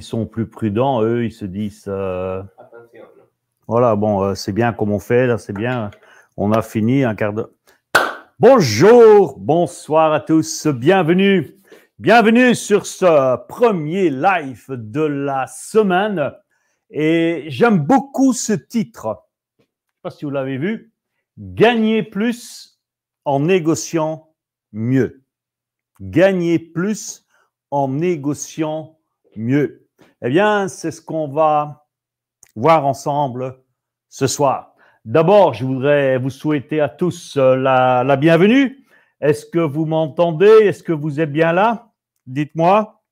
sont plus prudents, eux, ils se disent euh, voilà, bon, euh, c'est bien comme on fait, là, c'est bien. On a fini un quart d'heure. Bonjour, bonsoir à tous, bienvenue. Bienvenue sur ce premier live de la semaine. Et j'aime beaucoup ce titre. Je sais pas si vous l'avez vu. Gagner plus en négociant mieux. Gagner plus en négociant mieux. Eh bien, c'est ce qu'on va voir ensemble ce soir. D'abord, je voudrais vous souhaiter à tous euh, la, bienvenue. Est-ce que vous m'entendez Est-ce que vous êtes bien là Dites-moi.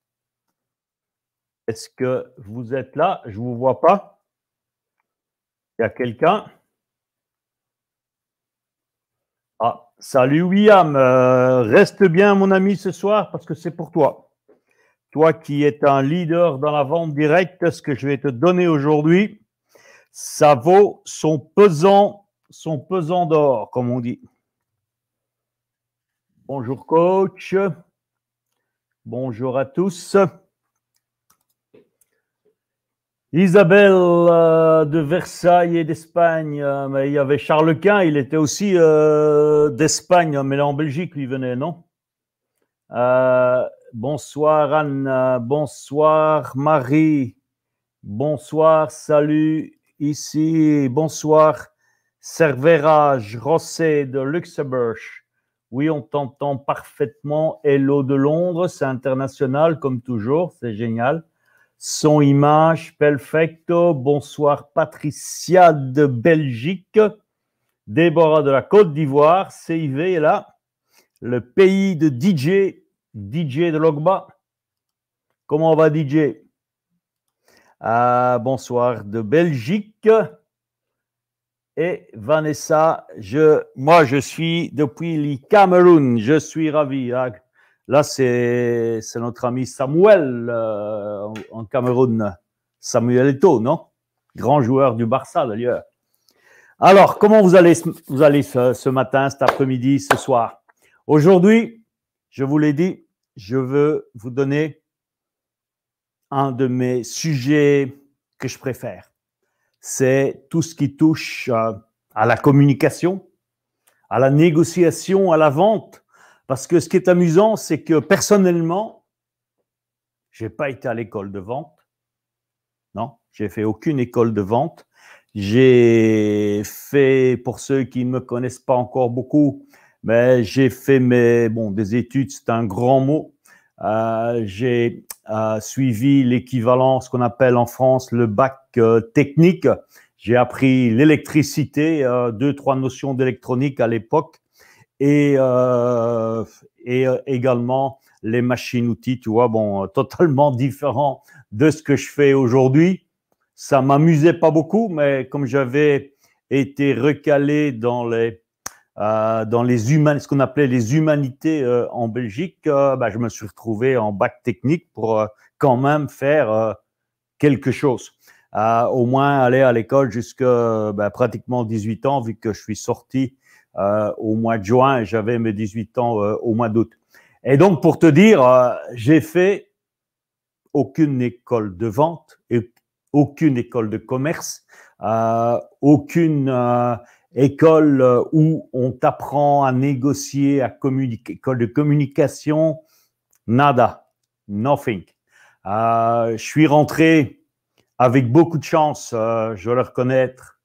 Est-ce que vous êtes là Je ne vous vois pas. Il y a quelqu'un Ah, salut William. Euh, reste bien mon ami ce soir parce que c'est pour toi. Toi qui es un leader dans la vente directe, ce que je vais te donner aujourd'hui, ça vaut son pesant, son pesant d'or, comme on dit. Bonjour coach. Bonjour à tous. Isabelle euh, de Versailles et d'Espagne. Euh, mais il y avait Charles Quint, il était aussi euh, d'Espagne, mais là en Belgique, lui venait, non euh, bonsoir Anne, bonsoir Marie, bonsoir, salut ici, bonsoir Cerverage, Rosset de Luxembourg. Oui, on t'entend parfaitement. Hello de Londres, c'est international comme toujours, c'est génial. Son image, perfecto. Bonsoir Patricia de Belgique, Déborah de la Côte d'Ivoire, CIV est là le pays de DJ, DJ de Logba. Comment on va, DJ ah, Bonsoir de Belgique. Et Vanessa, je, moi, je suis depuis le Cameroun. Je suis ravi. Ah, là, c'est notre ami Samuel euh, en Cameroun. Samuel Eto, non Grand joueur du Barça, d'ailleurs. Alors, comment vous allez, vous allez ce matin, cet après-midi, ce soir Aujourd'hui, je vous l'ai dit, je veux vous donner un de mes sujets que je préfère. C'est tout ce qui touche euh, à la communication, à la négociation, à la vente. Parce que ce qui est amusant, c'est que personnellement, je n'ai pas été à l'école de vente. Non, j'ai fait aucune école de vente. J'ai fait, pour ceux qui ne me connaissent pas encore beaucoup, mais j'ai fait mes, bon, des études, c'est un grand mot. Euh, j'ai euh, suivi l'équivalent, ce qu'on appelle en France le bac euh, technique. J'ai appris l'électricité, deux, trois notions d'électronique à l'époque, et, et également les machines-outils, tu vois, bon, totalement différent de ce que je fais aujourd'hui. Ça m'amusait pas beaucoup, mais comme j'avais été recalé dans les euh, dans les humains, ce qu'on appelait les humanités euh, en Belgique, euh, bah, je me suis retrouvé en bac technique pour quand même faire quelque chose. au moins aller à l'école jusqu'à bah, pratiquement 18 ans, vu que je suis sorti au mois de juin et j'avais mes 18 ans au mois d'août. Et donc, pour te dire, j'ai fait aucune école de vente, et aucune école de commerce, aucune école euh, où on t'apprend à négocier, à communiquer, école de communication, nada, nothing. Euh, je suis rentré avec beaucoup de chance, euh, je le reconnaître,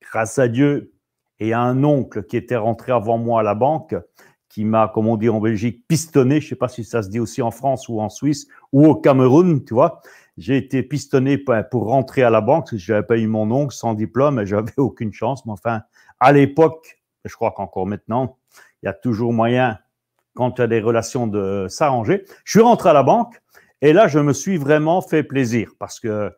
grâce à Dieu et à un oncle qui était rentré avant moi à la banque, qui m'a, comme on dit en Belgique, pistonné, je ne sais pas si ça se dit aussi en France ou en Suisse ou au Cameroun, tu vois. J'ai été pistonné pour rentrer à la banque, Je n'avais j'avais pas eu mon oncle sans diplôme et j'avais aucune chance. Mais enfin, à l'époque, je crois qu'encore maintenant, il y a toujours moyen, quand tu as des relations, de s'arranger. Je suis rentré à la banque et là, je me suis vraiment fait plaisir parce que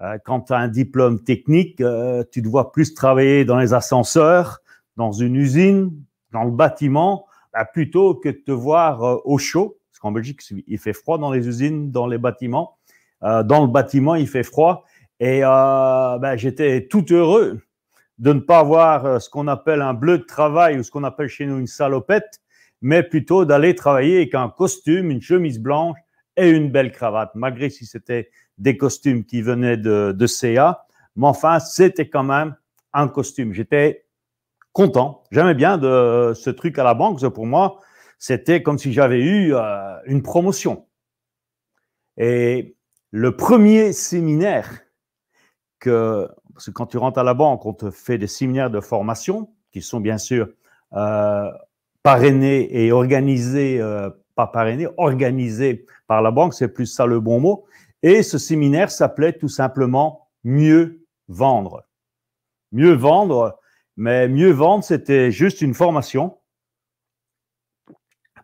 euh, quand tu as un diplôme technique, euh, tu te vois plus travailler dans les ascenseurs, dans une usine, dans le bâtiment, bah, plutôt que de te voir euh, au chaud. Parce qu'en Belgique, il fait froid dans les usines, dans les bâtiments. Euh, dans le bâtiment, il fait froid. Et euh, ben, j'étais tout heureux de ne pas avoir euh, ce qu'on appelle un bleu de travail ou ce qu'on appelle chez nous une salopette, mais plutôt d'aller travailler avec un costume, une chemise blanche et une belle cravate, malgré si c'était des costumes qui venaient de, CA. Mais enfin, c'était quand même un costume. J'étais content. J'aimais bien de ce truc à la banque. Pour moi, c'était comme si j'avais eu une promotion. Et le premier séminaire que, parce que quand tu rentres à la banque, on te fait des séminaires de formation qui sont bien sûr euh, parrainés et organisés, euh, pas parrainés, organisés par la banque, c'est plus ça le bon mot. Et ce séminaire s'appelait tout simplement Mieux vendre. Mieux vendre, mais mieux vendre, c'était juste une formation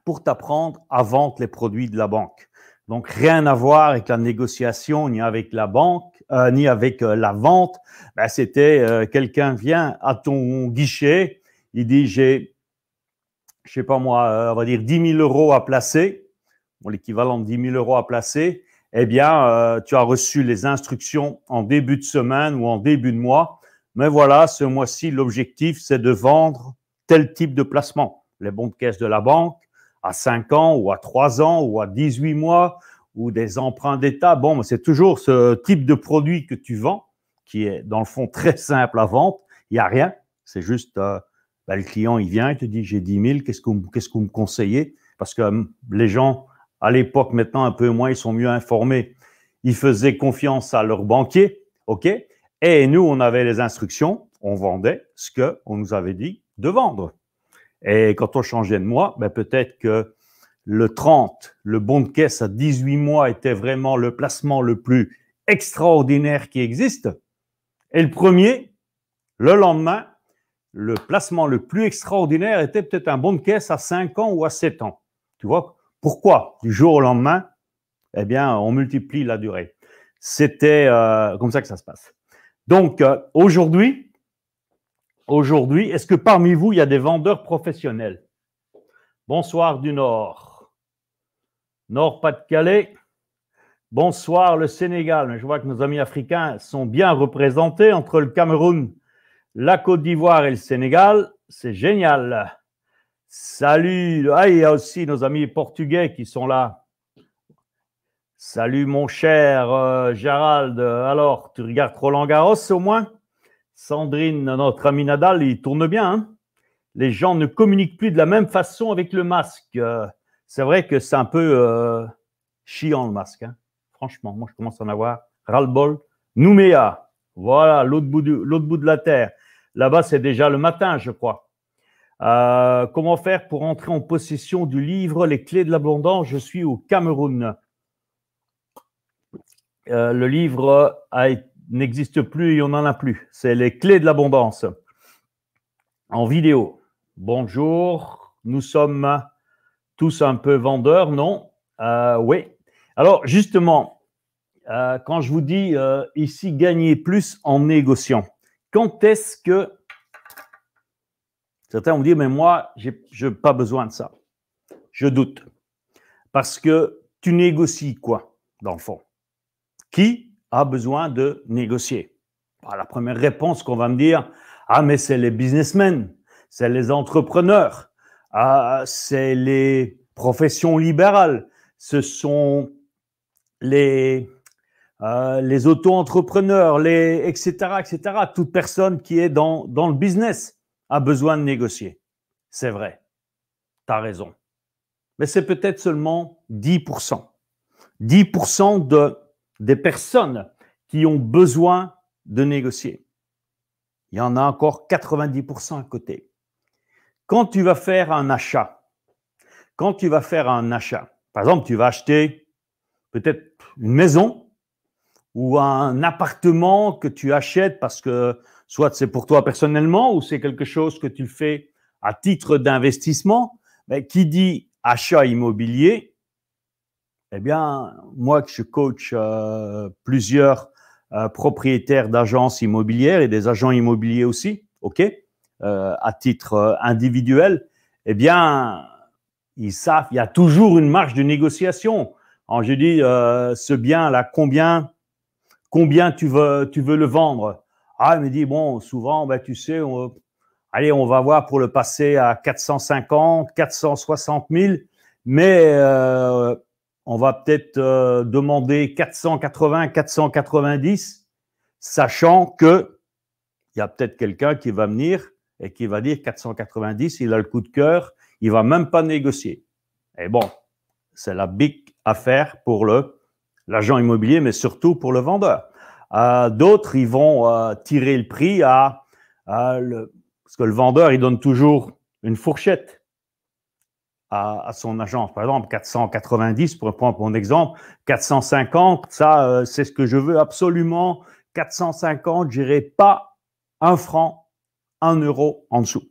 pour t'apprendre à vendre les produits de la banque. Donc, rien à voir avec la négociation, ni avec la banque, euh, ni avec euh, la vente. Ben, c'était euh, quelqu'un vient à ton guichet, il dit j'ai, je sais pas moi, on va dire 10 000 euros à placer, l'équivalent de 10 000 euros à placer. Eh bien, tu as reçu les instructions en début de semaine ou en début de mois. Mais voilà, ce mois-ci, l'objectif, c'est de vendre tel type de placement, les bons de caisse de la banque, à 5 ans ou à 3 ans ou à 18 mois ou des emprunts d'État. Bon, c'est toujours ce type de produit que tu vends qui est dans le fond très simple à vendre. Il n'y a rien. C'est juste, euh, bah, le client, il vient, il te dit, j'ai dix 000, qu'est-ce que, vous, me conseillez Parce que hum, les gens, à l'époque, maintenant, un peu moins, ils sont mieux informés. Ils faisaient confiance à leurs banquiers, OK Et nous, on avait les instructions, on vendait ce qu'on nous avait dit de vendre. Et quand on changeait de mois, ben peut-être que le 30, le bon de caisse à 18 mois était vraiment le placement le plus extraordinaire qui existe. Et le premier, le lendemain, le placement le plus extraordinaire était peut-être un bon de caisse à 5 ans ou à 7 ans. Tu vois Pourquoi Du jour au lendemain, eh bien, on multiplie la durée. C'était euh, comme ça que ça se passe. Donc, euh, aujourd'hui, aujourd'hui. Est-ce que parmi vous, il y a des vendeurs professionnels Bonsoir du Nord. Nord-Pas-de-Calais. Bonsoir le Sénégal. Je vois que nos amis africains sont bien représentés entre le Cameroun, la Côte d'Ivoire et le Sénégal. C'est génial. Salut. Ah, il y a aussi nos amis portugais qui sont là. Salut mon cher euh, Gérald. Alors, tu regardes Roland Garros au moins Sandrine, notre ami Nadal, il tourne bien. Hein. les gens ne communiquent plus de la même façon avec le masque. Euh, c'est vrai que c'est un peu euh, chiant le masque. Hein. Franchement, moi je commence à en avoir ras-le-bol. Nouméa, voilà, l'autre bout, de, bout de la terre. Là-bas, c'est déjà le matin, je crois. Euh, comment faire pour entrer en possession du livre Les clés de l'abondance Je suis au Cameroun. le livre a été n'existe plus et on n'en a plus. C'est les clés de l'abondance. En vidéo. Bonjour, nous sommes tous un peu vendeurs, non euh, Oui. Alors justement, euh, quand je vous dis euh, ici gagner plus en négociant, quand est-ce que certains vont dire, mais moi, je n'ai pas besoin de ça. Je doute. Parce que tu négocies quoi, dans le fond Qui a besoin de négocier. la première réponse qu'on va me dire, ah mais c'est les businessmen, c'est les entrepreneurs, ah, c'est les professions libérales, ce sont les, euh, les auto-entrepreneurs, les, etc., etc. Toute personne qui est dans, dans le business a besoin de négocier. C'est vrai, tu as raison. Mais c'est peut-être seulement 10%. 10% de des personnes qui ont besoin de négocier. Il y en a encore 90% à côté. Quand tu vas faire un achat, quand tu vas faire un achat, par exemple, tu vas acheter peut-être une maison ou un appartement que tu achètes parce que soit c'est pour toi personnellement ou c'est quelque chose que tu fais à titre d'investissement, mais ben, qui dit achat immobilier eh bien, moi que je coach euh, plusieurs euh, propriétaires d'agences immobilières et des agents immobiliers aussi, OK, euh, à titre individuel, eh bien, ils savent, il y a toujours une marge de négociation. Quand je dis, ce bien-là, combien, combien tu veux, tu veux le vendre Ah, il me dit, bon, souvent, ben, tu sais, on, allez, on va voir pour le passer à 450, 460 000, mais on va peut-être euh, demander 480, 490, sachant que il y a peut-être quelqu'un qui va venir et qui va dire 490, il a le coup de cœur, il va même pas négocier. Et bon, c'est la big affaire pour le l'agent immobilier, mais surtout pour le vendeur. Euh, D'autres, ils vont euh, tirer le prix à, le, parce que le vendeur, il donne toujours une fourchette à, son agence. Par exemple, 490, pour prendre mon exemple, 450, ça, euh, c'est ce que je veux absolument. 450, j'irai pas un franc, un euro en dessous.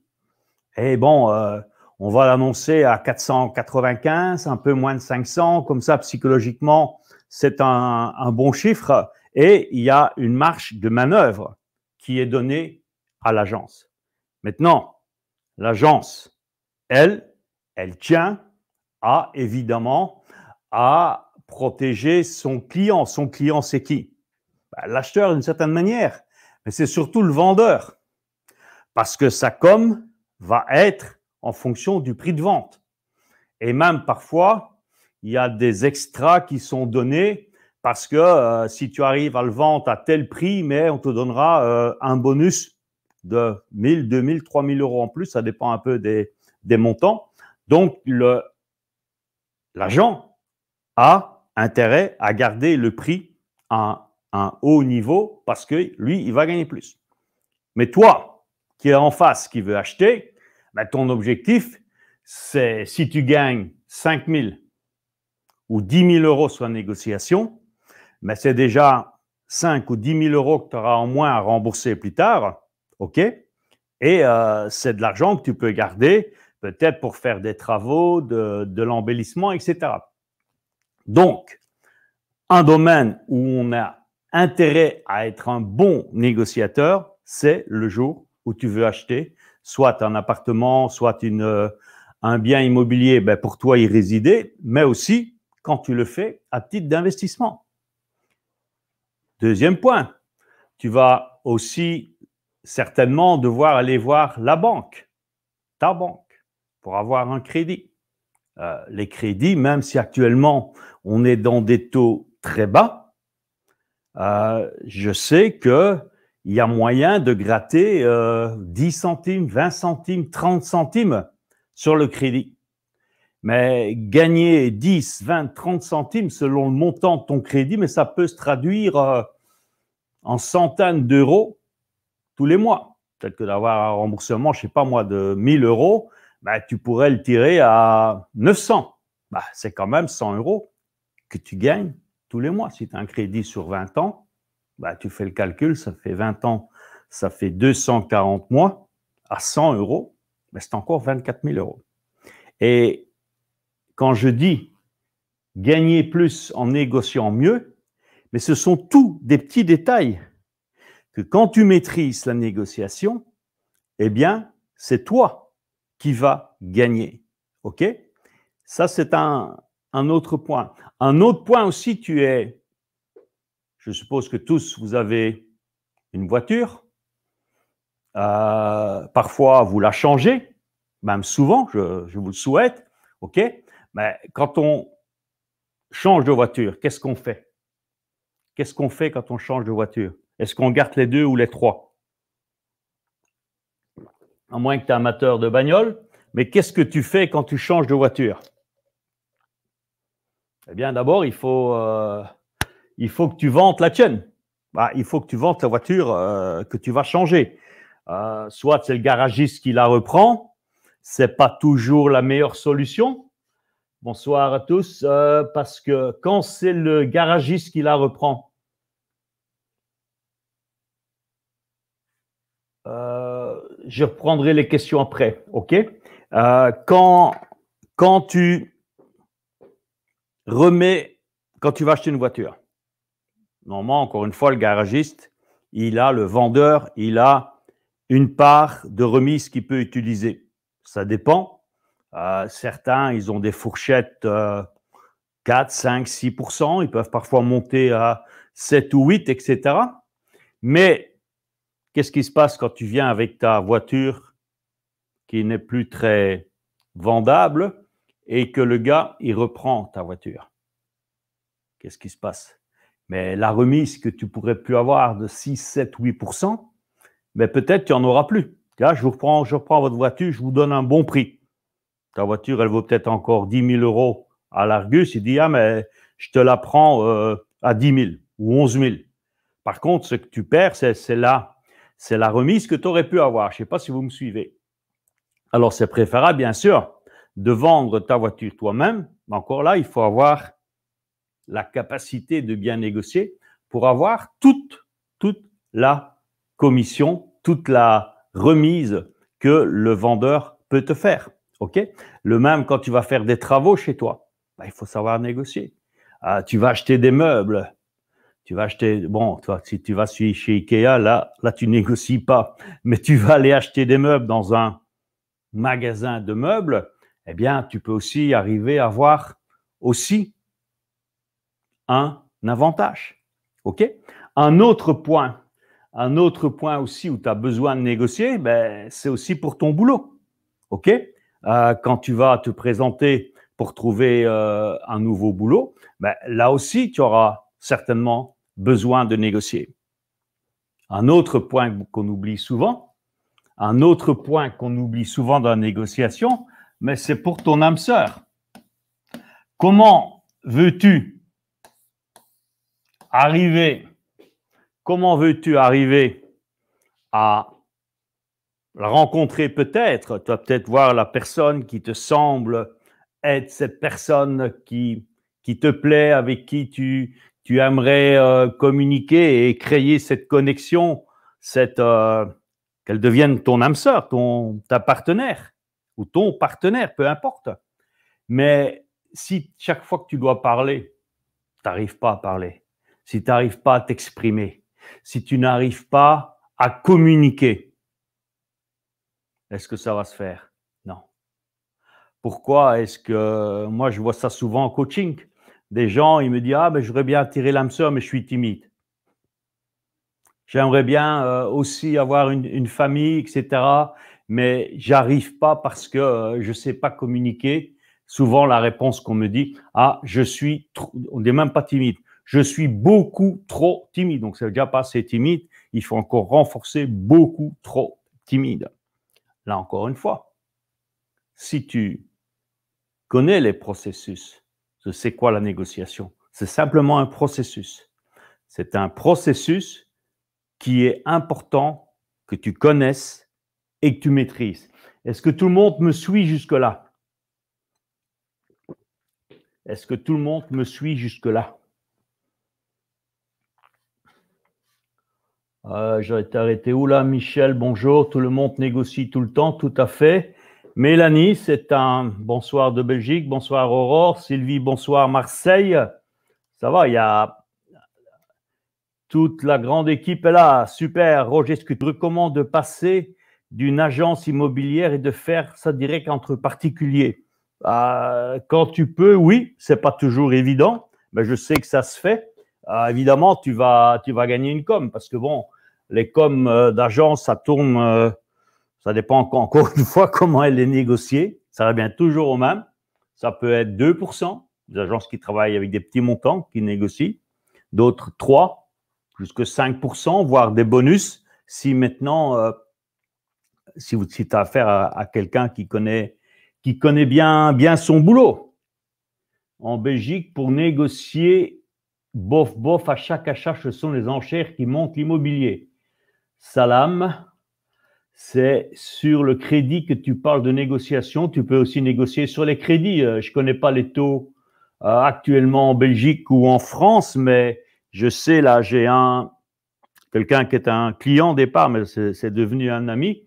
Et bon, euh, on va l'annoncer à 495, un peu moins de 500, comme ça, psychologiquement, c'est un, un bon chiffre. Et il y a une marche de manœuvre qui est donnée à l'agence. Maintenant, l'agence, elle, elle tient à, évidemment, à protéger son client. Son client, c'est qui bah, L'acheteur, d'une certaine manière, mais c'est surtout le vendeur, parce que sa com va être en fonction du prix de vente. Et même parfois, il y a des extras qui sont donnés parce que euh, si tu arrives à le vendre à tel prix, mais on te donnera euh, un bonus de 1000, 2000, 3000 euros en plus, ça dépend un peu des montants. Donc, l'agent a intérêt à garder le prix à un haut niveau parce que lui, il va gagner plus. Mais toi, qui es en face, qui veut acheter, ben, ton objectif, c'est si tu gagnes 5 000 ou 10 000 euros sur la négociation, mais ben, c'est déjà 5 ou 10 000 euros que tu auras en moins à rembourser plus tard, OK? Et euh, c'est de l'argent que tu peux garder peut-être pour faire des travaux, de, l'embellissement, etc. Donc, un domaine où on a intérêt à être un bon négociateur, c'est le jour où tu veux acheter soit un appartement, soit une, un bien immobilier ben, pour toi y résider, mais aussi quand tu le fais à titre d'investissement. Deuxième point, tu vas aussi certainement devoir aller voir la banque, ta banque pour avoir un crédit. Euh, les crédits, même si actuellement on est dans des taux très bas, euh, je sais qu'il y a moyen de gratter 10 euh, centimes, 20 centimes, 30 centimes sur le crédit. Mais gagner 10, 20, 30 centimes selon le montant de ton crédit, mais ça peut se traduire en centaines d'euros tous les mois. Peut-être que d'avoir un remboursement, je ne sais pas moi, de 1000 euros, ben, tu pourrais le tirer à 900. Ben, bah, c'est quand même 100 euros que tu gagnes tous les mois. Si tu as un crédit sur 20 ans, ben, tu fais le calcul, ça fait 20 ans, ça fait 240 mois à 100 euros, mais c'est encore 24 000 euros. Et quand je dis gagner plus en négociant mieux, mais ce sont tous des petits détails que quand tu maîtrises la négociation, eh bien, c'est toi qui va gagner. OK Ça, c'est un, autre point. Un autre point aussi, tu es, je suppose que tous, vous avez une voiture. Euh, parfois, vous la changez, même souvent, je, je, vous le souhaite. OK Mais quand on change de voiture, qu'est-ce qu'on fait Qu'est-ce qu'on fait quand on change de voiture Est-ce qu'on garde les deux ou les trois à moins que tu es amateur de bagnole. Mais qu'est-ce que tu fais quand tu changes de voiture Eh bien, d'abord, il, faut, euh, il faut que tu ventes la tienne. Bah, il faut que tu ventes la voiture euh, que tu vas changer. Euh, soit c'est le garagiste qui la reprend, c'est pas toujours la meilleure solution. Bonsoir à tous, parce que quand c'est le garagiste qui la reprend, euh, je reprendrai les questions après, ok euh, quand, quand tu remets, quand tu vas acheter une voiture, normalement, encore une fois, le garagiste, il a, le vendeur, il a une part de remise qu'il peut utiliser. Ça dépend. Euh, certains, ils ont des fourchettes 4, 5, 6 Ils peuvent parfois monter à 7 ou 8, etc. Mais Qu'est-ce qui se passe quand tu viens avec ta voiture qui n'est plus très vendable et que le gars, il reprend ta voiture Qu'est-ce qui se passe Mais la remise que tu pourrais plus avoir de 6, 7, 8 mais peut-être tu n'en auras plus. je vous reprends, je reprends votre voiture, je vous donne un bon prix. Ta voiture, elle vaut peut-être encore 10 000 euros à l'Argus. Il dit, ah, mais je te la prends euh, à 10 000 ou 11 000. Par contre, ce que tu perds, c'est là c'est la remise que tu aurais pu avoir. Je ne sais pas si vous me suivez. Alors, c'est préférable, bien sûr, de vendre ta voiture toi-même. Mais encore là, il faut avoir la capacité de bien négocier pour avoir toute, toute la commission, toute la remise que le vendeur peut te faire. OK Le même quand tu vas faire des travaux chez toi, bah, il faut savoir négocier. Ah, tu vas acheter des meubles, tu vas acheter, bon, toi, si tu vas chez, Ikea, là, là, tu négocies pas, mais tu vas aller acheter des meubles dans un magasin de meubles, eh bien, tu peux aussi arriver à avoir aussi un avantage. OK Un autre point, un autre point aussi où tu as besoin de négocier, ben, c'est aussi pour ton boulot. OK euh, Quand tu vas te présenter pour trouver euh, un nouveau boulot, ben, là aussi, tu auras certainement besoin de négocier. Un autre point qu'on oublie souvent, un autre point qu'on oublie souvent dans la négociation, mais c'est pour ton âme sœur. Comment veux-tu arriver Comment veux-tu arriver à la rencontrer peut-être Tu vas peut-être voir la personne qui te semble être cette personne qui, qui te plaît, avec qui tu, tu aimerais euh, communiquer et créer cette connexion, cette euh, qu'elle devienne ton âme sœur, ton ta partenaire ou ton partenaire, peu importe. Mais si chaque fois que tu dois parler, tu n'arrives pas à parler, si tu n'arrives pas à t'exprimer, si tu n'arrives pas à communiquer, est-ce que ça va se faire Non. Pourquoi est-ce que moi je vois ça souvent en coaching des gens, ils me disent Ah, ben, j'aurais bien attirer l'âme sœur, mais je suis timide. J'aimerais bien euh, aussi avoir une, famille, etc. Mais j'arrive pas parce que euh, je ne sais pas communiquer. Souvent, la réponse qu'on me dit Ah, je suis, trop, on n'est même pas timide. Je suis beaucoup trop timide. Donc, ça veut déjà pas assez timide. Il faut encore renforcer beaucoup trop timide. Là encore une fois, si tu connais les processus, c'est quoi la négociation. C'est simplement un processus. C'est un processus qui est important que tu connaisses et que tu maîtrises. Est-ce que tout le monde me suit jusque-là Est-ce que tout le monde me suit jusque-là euh, J'aurais J'ai été arrêté où là Michel, bonjour. Tout le monde négocie tout le temps, tout à fait. Mélanie, c'est un bonsoir de Belgique, bonsoir Aurore, Sylvie, bonsoir Marseille. Ça va, il y a toute la grande équipe est là. Super, Roger, ce que tu recommandes de passer d'une agence immobilière et de faire ça direct entre particuliers bah, Quand tu peux, oui, c'est pas toujours évident, mais je sais que ça se fait. Ah, évidemment, tu vas, tu vas gagner une com parce que bon, les coms euh, d'agence, ça tourne. Euh, ça dépend encore une fois comment elle est négociée. Ça revient toujours au même. Ça peut être 2%, des agences qui travaillent avec des petits montants, qui négocient. D'autres 3, jusque 5%, voire des bonus. Si maintenant, euh, si, vous si tu as affaire à, quelqu'un qui connaît, qui connaît bien, bien son boulot. En Belgique, pour négocier bof bof à chaque achat, ce sont les enchères qui montent l'immobilier. Salam, c'est sur le crédit que tu parles de négociation. Tu peux aussi négocier sur les crédits. Euh, je ne connais pas les taux euh, actuellement en Belgique ou en France, mais je sais, là, j'ai un, quelqu'un qui est un client au départ, mais c'est devenu un ami.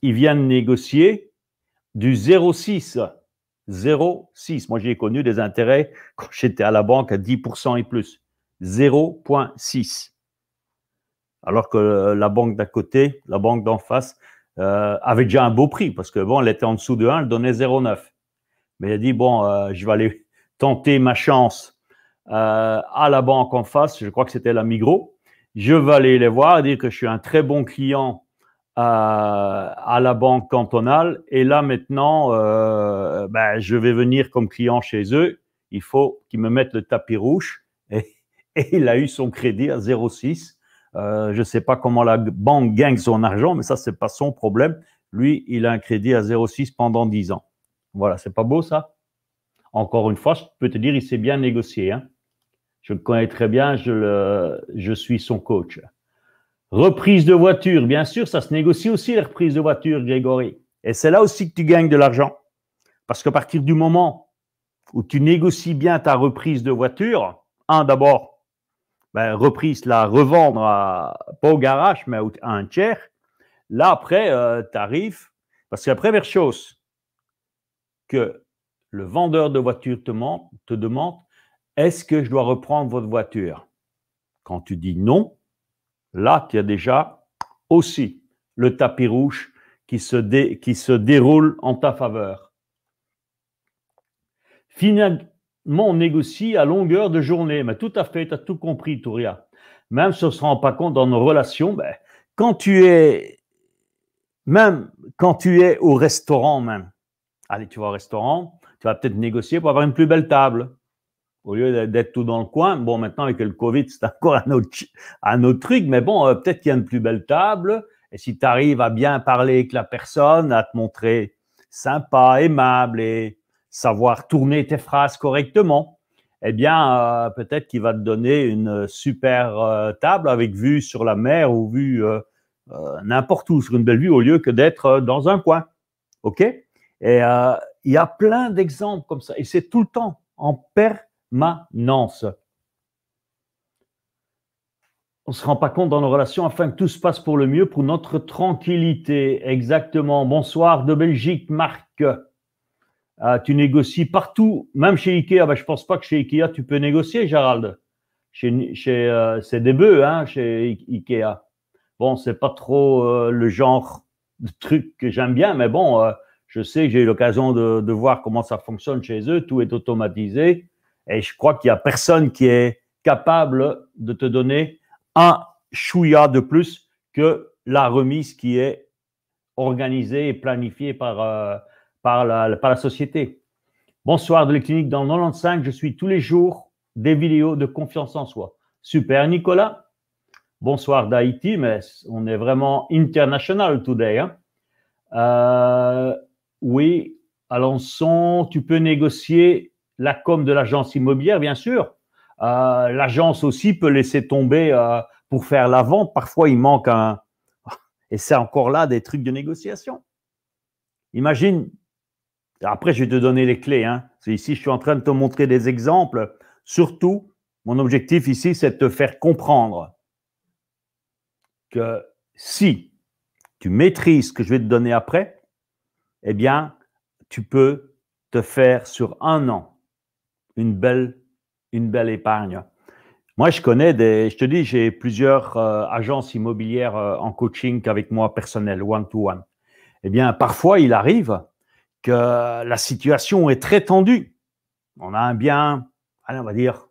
Il vient de négocier du 0,6. 0,6. Moi, j'ai connu des intérêts quand j'étais à la banque à 10% et plus. 0,6 alors que euh, la banque d'à côté, la banque d'en face, euh, avait déjà un beau prix, parce que bon, elle était en dessous de 1, elle donnait 0,9. Mais il a dit, bon, euh, je vais aller tenter ma chance à la banque en face, je crois que c'était la Migros. Je vais aller les voir, dire que je suis un très bon client à la banque cantonale, et là maintenant, ben, je vais venir comme client chez eux, il faut qu'ils me mettent le tapis rouge, et il a eu son crédit à 0,6 euh, je ne sais pas comment la banque gagne son argent, mais ça, ce n'est pas son problème. Lui, il a un crédit à 0,6 pendant 10 ans. Voilà, c'est pas beau ça Encore une fois, je peux te dire, il s'est bien négocié. Hein. je le connais très bien, je, le, je suis son coach. Reprise de voiture, bien sûr, ça se négocie aussi, les reprises de voiture, Grégory. Et c'est là aussi que tu gagnes de l'argent. Parce qu'à partir du moment où tu négocies bien ta reprise de voiture, un, d'abord, ben, reprise, la revendre à, pas au garage, mais à un tiers. Là, après, euh, tu arrives. Parce que la première chose que le vendeur de voiture te, te demande, est-ce que je dois reprendre votre voiture Quand tu dis non, là, tu as déjà aussi le tapis rouge qui se, qui se déroule en ta faveur. Finalement, on négocie à longueur de journée. Mais tout à fait, tu as tout compris, Touria. Même si on ne se rend pas compte dans nos relations, ben, quand tu es, même quand tu es au restaurant, même, allez, tu vas au restaurant, tu vas peut-être négocier pour avoir une plus belle table. Au lieu d'être tout dans le coin, bon, maintenant avec le Covid, c'est encore un autre, un autre truc, mais bon, euh, peut-être qu'il y a une plus belle table. Et si tu arrives à bien parler avec la personne, à te montrer sympa, aimable et savoir tourner tes phrases correctement, eh bien, euh, peut-être qu'il va te donner une super euh, table avec vue sur la mer ou vue euh, n'importe où, sur une belle vue, au lieu que d'être dans un coin. OK Et il y a plein d'exemples comme ça. Et c'est tout le temps, en permanence. On ne se rend pas compte dans nos relations afin que tout se passe pour le mieux, pour notre tranquillité. Exactement. Bonsoir de Belgique, Marc. Ah, tu négocies partout, même chez Ikea. Bah, je ne pense pas que chez Ikea, tu peux négocier, Gérald. Chez, chez euh, c'est des bœufs, hein, chez Ikea. Bon, c'est pas trop euh, le genre de truc que j'aime bien, mais bon, euh, je sais que j'ai eu l'occasion de, de, voir comment ça fonctionne chez eux. Tout est automatisé. Et je crois qu'il n'y a personne qui est capable de te donner un chouïa de plus que la remise qui est organisée et planifiée par par la, société. Bonsoir de la clinique dans le 95, je suis tous les jours des vidéos de confiance en soi. Super Nicolas. Bonsoir d'Haïti, mais on est vraiment international today. Hein. Euh, oui, Alençon, tu peux négocier la com de l'agence immobilière, bien sûr. Euh, l'agence aussi peut laisser tomber euh, pour faire la vente. Parfois, il manque un. Et c'est encore là des trucs de négociation. Imagine, après, je vais te donner les clés. Hein. Ici, je suis en train de te montrer des exemples. Surtout, mon objectif ici, c'est de te faire comprendre que si tu maîtrises ce que je vais te donner après, eh bien, tu peux te faire sur un an une belle, une belle épargne. Moi, je connais des, je te dis, j'ai plusieurs euh, agences immobilières euh, en coaching avec moi personnel, one-to-one. Eh bien, parfois, il arrive que la situation est très tendue. On a un bien, allez, on va dire,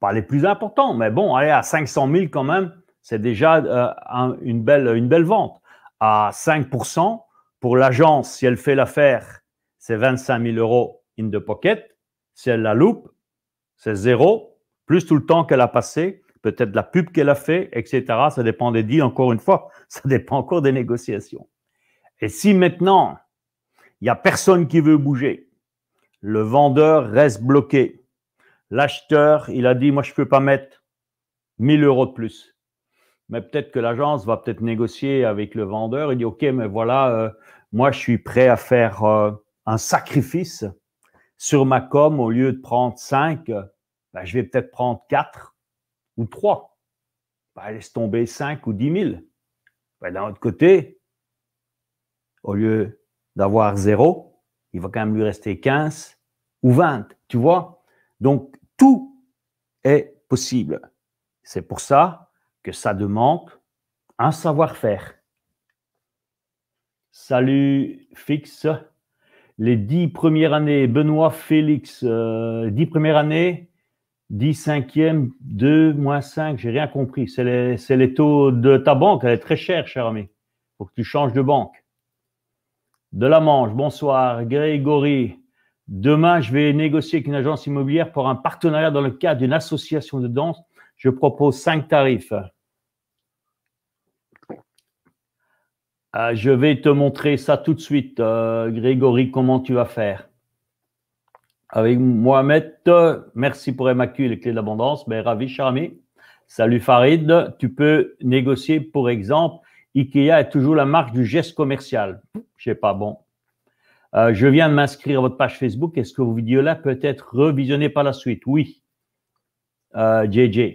pas les plus importants, mais bon, allez, à 500 000 quand même, c'est déjà euh, une, belle, une belle vente. À 5 pour l'agence, si elle fait l'affaire, c'est 25 000 euros in the pocket. Si elle la loupe, c'est zéro, plus tout le temps qu'elle a passé, peut-être la pub qu'elle a fait, etc. Ça dépend des deals, encore une fois, ça dépend encore des négociations. Et si maintenant, il n'y a personne qui veut bouger. Le vendeur reste bloqué. L'acheteur, il a dit, moi, je ne peux pas mettre 1000 euros de plus. Mais peut-être que l'agence va peut-être négocier avec le vendeur Il dit, OK, mais voilà, euh, moi, je suis prêt à faire euh, un sacrifice sur ma com. Au lieu de prendre 5, ben, je vais peut-être prendre 4 ou 3. Ben, laisse tomber 5 ou 10 000. Ben, D'un autre côté, au lieu d'avoir zéro, il va quand même lui rester 15 ou 20, tu vois. Donc, tout est possible. C'est pour ça que ça demande un savoir-faire. Salut, fixe. Les dix premières années, Benoît Félix, 10 euh, dix premières années, 10 cinquièmes, 2 moins 5, j'ai rien compris. C'est les, taux de ta banque, elle est très chère, cher ami. Faut que tu changes de banque de la Manche, bonsoir. Grégory, demain, je vais négocier avec une agence immobilière pour un partenariat dans le cadre d'une association de danse. Je propose cinq tarifs. Euh, je vais te montrer ça tout de suite, euh, Grégory, comment tu vas faire. Avec Mohamed, merci pour et les clés d'abondance. Ben, ravi, ami. Salut Farid, tu peux négocier, pour exemple, IKEA est toujours la marque du geste commercial. Je sais pas, bon. Euh, je viens de m'inscrire à votre page Facebook. Est-ce que vos vidéos-là peuvent être revisionnées par la suite Oui. JJ. Euh,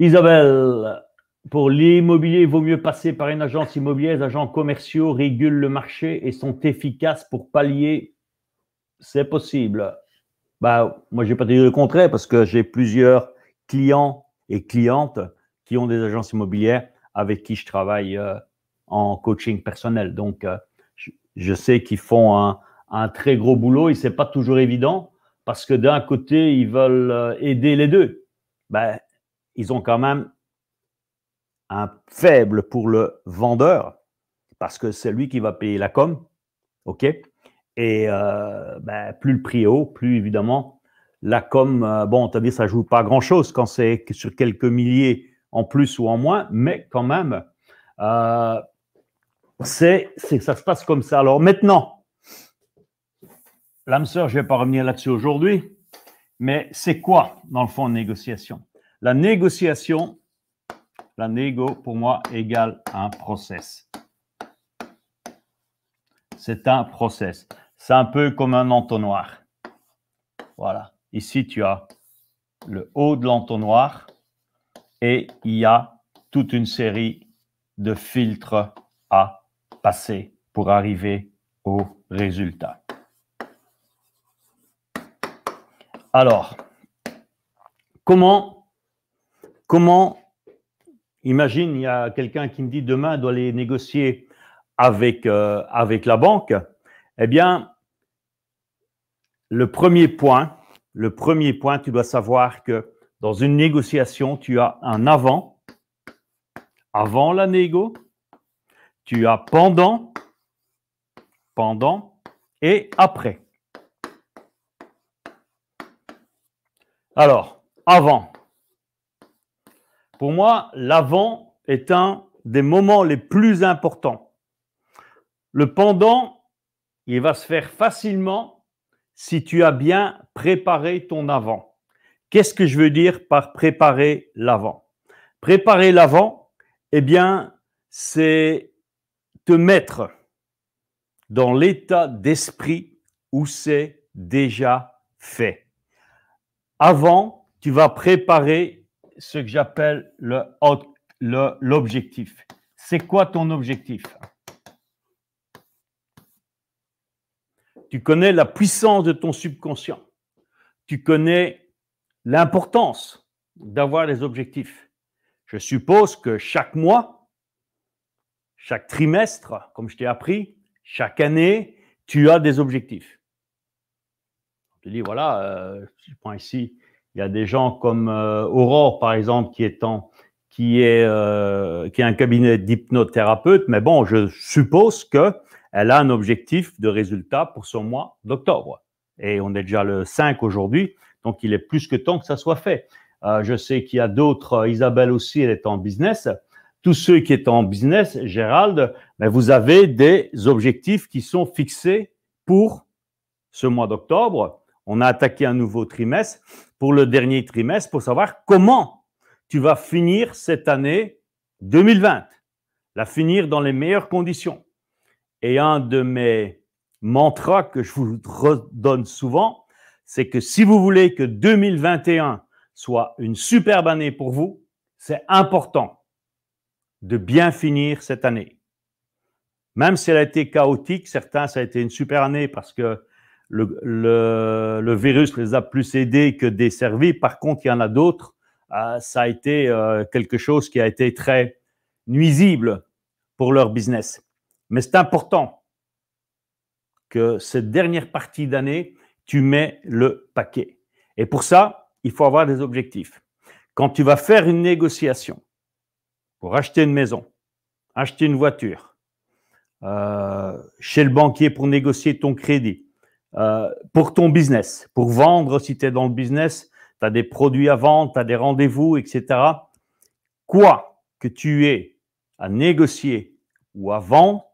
Isabelle, pour l'immobilier, il vaut mieux passer par une agence immobilière. Les agents commerciaux régulent le marché et sont efficaces pour pallier. C'est possible. Bah, moi, je n'ai pas dit le contraire parce que j'ai plusieurs clients et clientes qui ont des agences immobilières avec qui je travaille euh, en coaching personnel. Donc, euh, je sais qu'ils font un, très gros boulot et n'est pas toujours évident parce que d'un côté, ils veulent euh, aider les deux. Ben, ils ont quand même un faible pour le vendeur parce que c'est lui qui va payer la com. OK? Et ben, plus le prix est haut, plus évidemment la com, bon, as dit, ça joue pas grand chose quand c'est sur quelques milliers en plus ou en moins, mais quand même, euh, c'est ça se passe comme ça. Alors maintenant, l'âme sœur, je ne vais pas revenir là-dessus aujourd'hui, mais c'est quoi, dans le fond, négociation La négociation, la négo, pour moi, égale un process. C'est un process. C'est un peu comme un entonnoir. Voilà. Ici, tu as le haut de l'entonnoir et il y a toute une série de filtres à passer pour arriver au résultat. Alors, comment, comment, imagine, il y a quelqu'un qui me dit demain doit aller négocier avec, euh, avec la banque. Eh bien, le premier point, le premier point, tu dois savoir que dans une négociation, tu as un avant, avant la négo, tu as pendant, pendant et après. Alors, avant. Pour moi, l'avant est un des moments les plus importants. Le pendant, il va se faire facilement si tu as bien préparé ton avant. Qu'est-ce que je veux dire par préparer l'avant Préparer l'avant, eh bien, c'est te mettre dans l'état d'esprit où c'est déjà fait. Avant, tu vas préparer ce que j'appelle l'objectif. Le, c'est quoi ton objectif Tu connais la puissance de ton subconscient. Tu connais l'importance d'avoir des objectifs. Je suppose que chaque mois, chaque trimestre, comme je t'ai appris, chaque année, tu as des objectifs. On te dit, voilà, euh, je prends ici, il y a des gens comme euh, Aurore, par exemple, qui est, qui est, euh, qui est un cabinet d'hypnothérapeute, mais bon, je suppose qu'elle a un objectif de résultat pour son mois d'octobre. Et on est déjà le 5 aujourd'hui. Donc, il est plus que temps que ça soit fait. Euh, je sais qu'il y a d'autres, euh, Isabelle aussi, elle est en business. Tous ceux qui sont en business, Gérald, ben vous avez des objectifs qui sont fixés pour ce mois d'octobre. On a attaqué un nouveau trimestre pour le dernier trimestre pour savoir comment tu vas finir cette année 2020, la finir dans les meilleures conditions. Et un de mes mantras que je vous redonne souvent, c'est que si vous voulez que 2021 soit une superbe année pour vous, c'est important de bien finir cette année. Même si elle a été chaotique, certains, ça a été une super année parce que le, virus les a plus aidés que desservis. Par contre, il y en a d'autres. Euh, ça a été euh, quelque chose qui a été très nuisible pour leur business. Mais c'est important que cette dernière partie d'année, tu mets le paquet. Et pour ça, il faut avoir des objectifs. Quand tu vas faire une négociation pour acheter une maison, acheter une voiture, euh, chez le banquier pour négocier ton crédit, euh, pour ton business, pour vendre si tu es dans le business, tu as des produits à vendre, tu as des rendez-vous, etc. Quoi que tu aies à négocier ou à vendre,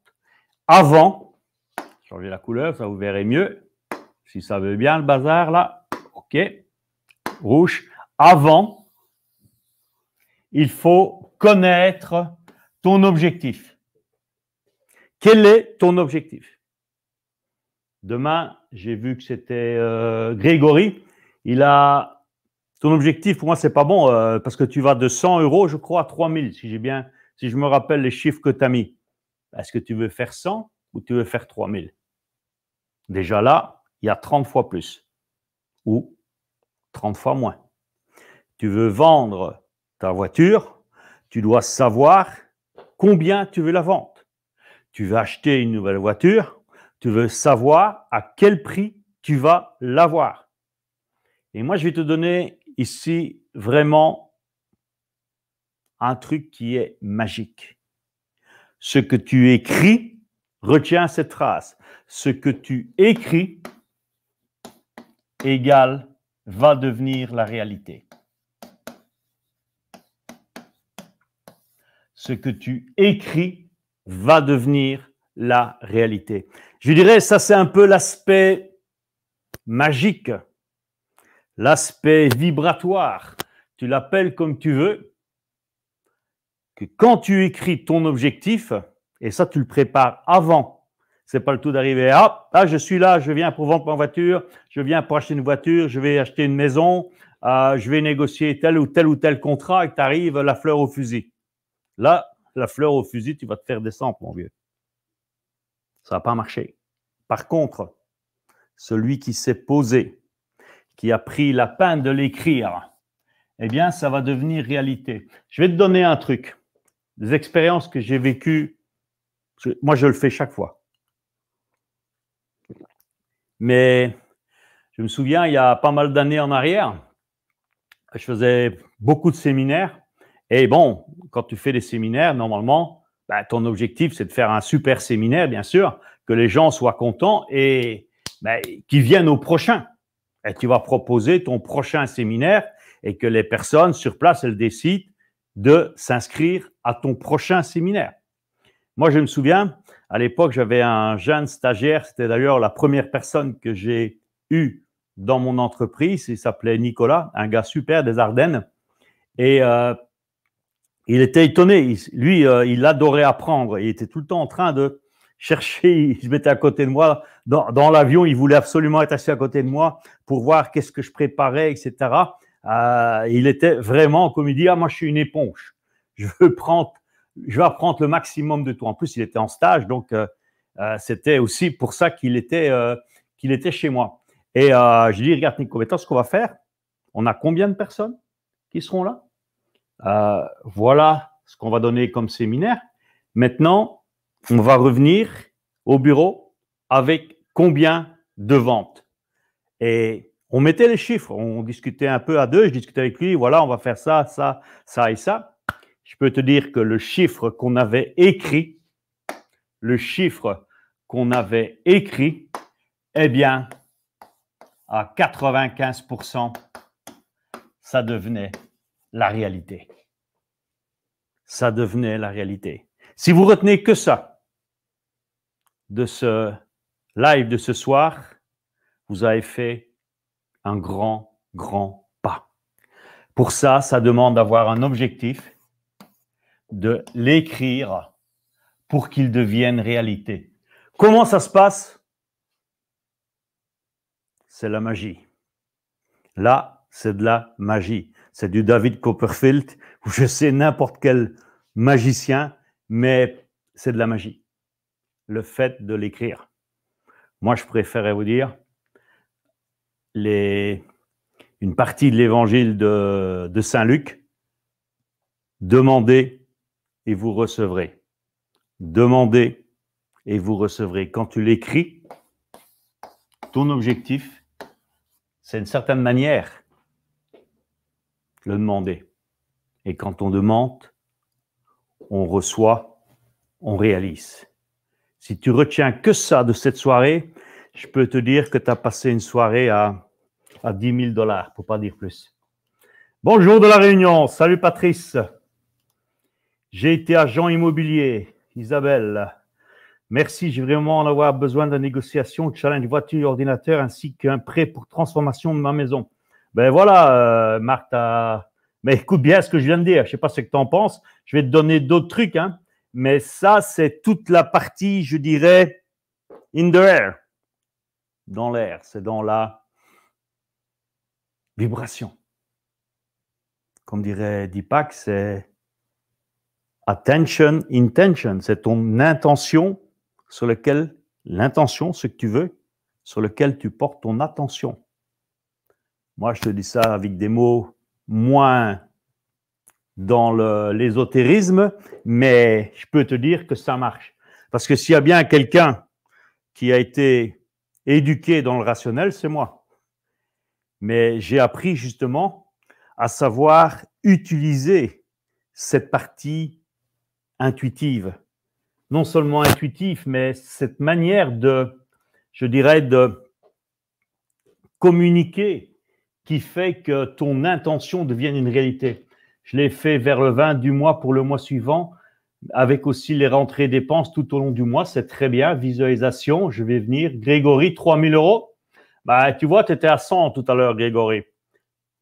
avant, changer la couleur, ça vous verrez mieux, si ça veut bien le bazar, là, OK. Rouge. Avant, il faut connaître ton objectif. Quel est ton objectif Demain, j'ai vu que c'était euh, Grégory. Il a ton objectif pour moi c'est pas bon euh, parce que tu vas de 100 euros, je crois, à 3000 si j'ai bien, si je me rappelle les chiffres que tu as mis. Est-ce que tu veux faire 100 ou tu veux faire 3000 Déjà là, il y a 30 fois plus ou 30 fois moins. Tu veux vendre ta voiture, tu dois savoir combien tu veux la vendre. Tu veux acheter une nouvelle voiture, tu veux savoir à quel prix tu vas l'avoir. Et moi, je vais te donner ici vraiment un truc qui est magique. Ce que tu écris, retiens cette phrase. Ce que tu écris égale va devenir la réalité. Ce que tu écris va devenir la réalité. Je dirais, ça c'est un peu l'aspect magique, l'aspect vibratoire, tu l'appelles comme tu veux, que quand tu écris ton objectif, et ça tu le prépares avant c'est pas le tout d'arriver ah, ah, je suis là, je viens pour vendre ma voiture, je viens pour acheter une voiture, je vais acheter une maison, euh, je vais négocier tel ou tel ou tel contrat et tu arrives la fleur au fusil. Là, la fleur au fusil, tu vas te faire descendre, mon vieux. Ça va pas marcher. Par contre, celui qui s'est posé, qui a pris la peine de l'écrire, eh bien, ça va devenir réalité. Je vais te donner un truc, des expériences que j'ai vécues. Moi, je le fais chaque fois. Mais je me souviens, il y a pas mal d'années en arrière, je faisais beaucoup de séminaires. Et bon, quand tu fais des séminaires, normalement, bah, ton objectif, c'est de faire un super séminaire, bien sûr, que les gens soient contents et qui bah, qu'ils viennent au prochain. Et tu vas proposer ton prochain séminaire et que les personnes sur place, elles décident de s'inscrire à ton prochain séminaire. Moi, je me souviens, à l'époque, j'avais un jeune stagiaire, c'était d'ailleurs la première personne que j'ai eue dans mon entreprise. Il s'appelait Nicolas, un gars super des Ardennes. Et euh, il était étonné. lui, euh, il adorait apprendre. Il était tout le temps en train de chercher. Il se mettait à côté de moi. Dans, l'avion, il voulait absolument être assis à côté de moi pour voir qu'est-ce que je préparais, etc. Euh, il était vraiment, comme il dit, ah, moi, je suis une éponge. Je veux prendre je vais apprendre le maximum de tout. En plus, il était en stage, donc euh, euh, c'était aussi pour ça qu'il était, euh, qu'il était chez moi. Et je lui ai regarde Nico, maintenant, ce qu'on va faire, on a combien de personnes qui seront là Voilà ce qu'on va donner comme séminaire. Maintenant, on va revenir au bureau avec combien de ventes. Et on mettait les chiffres, on discutait un peu à deux, je discutais avec lui, voilà, on va faire ça, ça, ça et ça je peux te dire que le chiffre qu'on avait écrit, le chiffre qu'on avait écrit, eh bien, à 95%, ça devenait la réalité. Ça devenait la réalité. Si vous retenez que ça de ce live de ce soir, vous avez fait un grand, grand pas. Pour ça, ça demande d'avoir un objectif de l'écrire pour qu'il devienne réalité. Comment ça se passe C'est la magie. Là, c'est de la magie. C'est du David Copperfield ou je sais n'importe quel magicien, mais c'est de la magie. Le fait de l'écrire. Moi, je préférais vous dire les, une partie de l'évangile de, de Saint-Luc. demander et vous recevrez. Demandez et vous recevrez. Quand tu l'écris, ton objectif, c'est une certaine manière le demander. Et quand on demande, on reçoit, on réalise. Si tu retiens que ça de cette soirée, je peux te dire que tu as passé une soirée à, à 10 000 dollars, pour pas dire plus. Bonjour de la Réunion. Salut Patrice. J'ai été agent immobilier, Isabelle. Merci, j'ai vraiment en avoir besoin de négociations, challenge voiture, ordinateur, ainsi qu'un prêt pour transformation de ma maison. Ben voilà, euh, Marc, écoute bien ce que je viens de dire. Je ne sais pas ce que tu en penses. Je vais te donner d'autres trucs, hein. mais ça, c'est toute la partie, je dirais, in the air. Dans l'air, c'est dans la vibration. Comme dirait Deepak, c'est Attention, intention, c'est ton intention sur laquelle, l'intention, ce que tu veux, sur lequel tu portes ton attention. Moi, je te dis ça avec des mots moins dans l'ésotérisme, mais je peux te dire que ça marche. Parce que s'il y a bien quelqu'un qui a été éduqué dans le rationnel, c'est moi. Mais j'ai appris justement à savoir utiliser cette partie intuitive. Non seulement intuitif, mais cette manière de, je dirais, de communiquer qui fait que ton intention devienne une réalité. Je l'ai fait vers le 20 du mois pour le mois suivant, avec aussi les rentrées dépenses tout au long du mois. C'est très bien. Visualisation, je vais venir. Grégory, 3000 euros. Bah, tu vois, tu étais à 100 tout à l'heure, Grégory.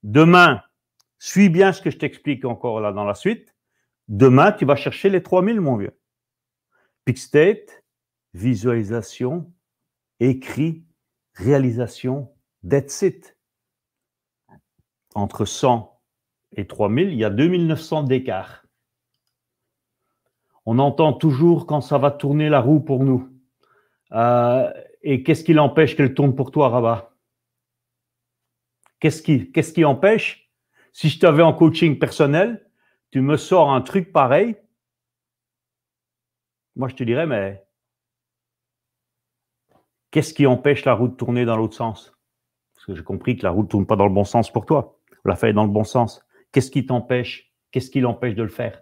Demain, suis bien ce que je t'explique encore là dans la suite. Demain, tu vas chercher les 3000, mon vieux. state, visualisation, écrit, réalisation, that's it. Entre 100 et 3000, il y a 2900 d'écart. On entend toujours quand ça va tourner la roue pour nous. Euh, et qu'est-ce qui l'empêche qu'elle tourne pour toi, Rabat Qu'est-ce qui, qu'est-ce qui empêche Si je t'avais en coaching personnel, tu me sors un truc pareil, moi je te dirais, mais qu'est-ce qui empêche la route de tourner dans l'autre sens Parce que j'ai compris que la route ne tourne pas dans le bon sens pour toi. l'a fait dans le bon sens. Qu'est-ce qui t'empêche Qu'est-ce qui l'empêche de le faire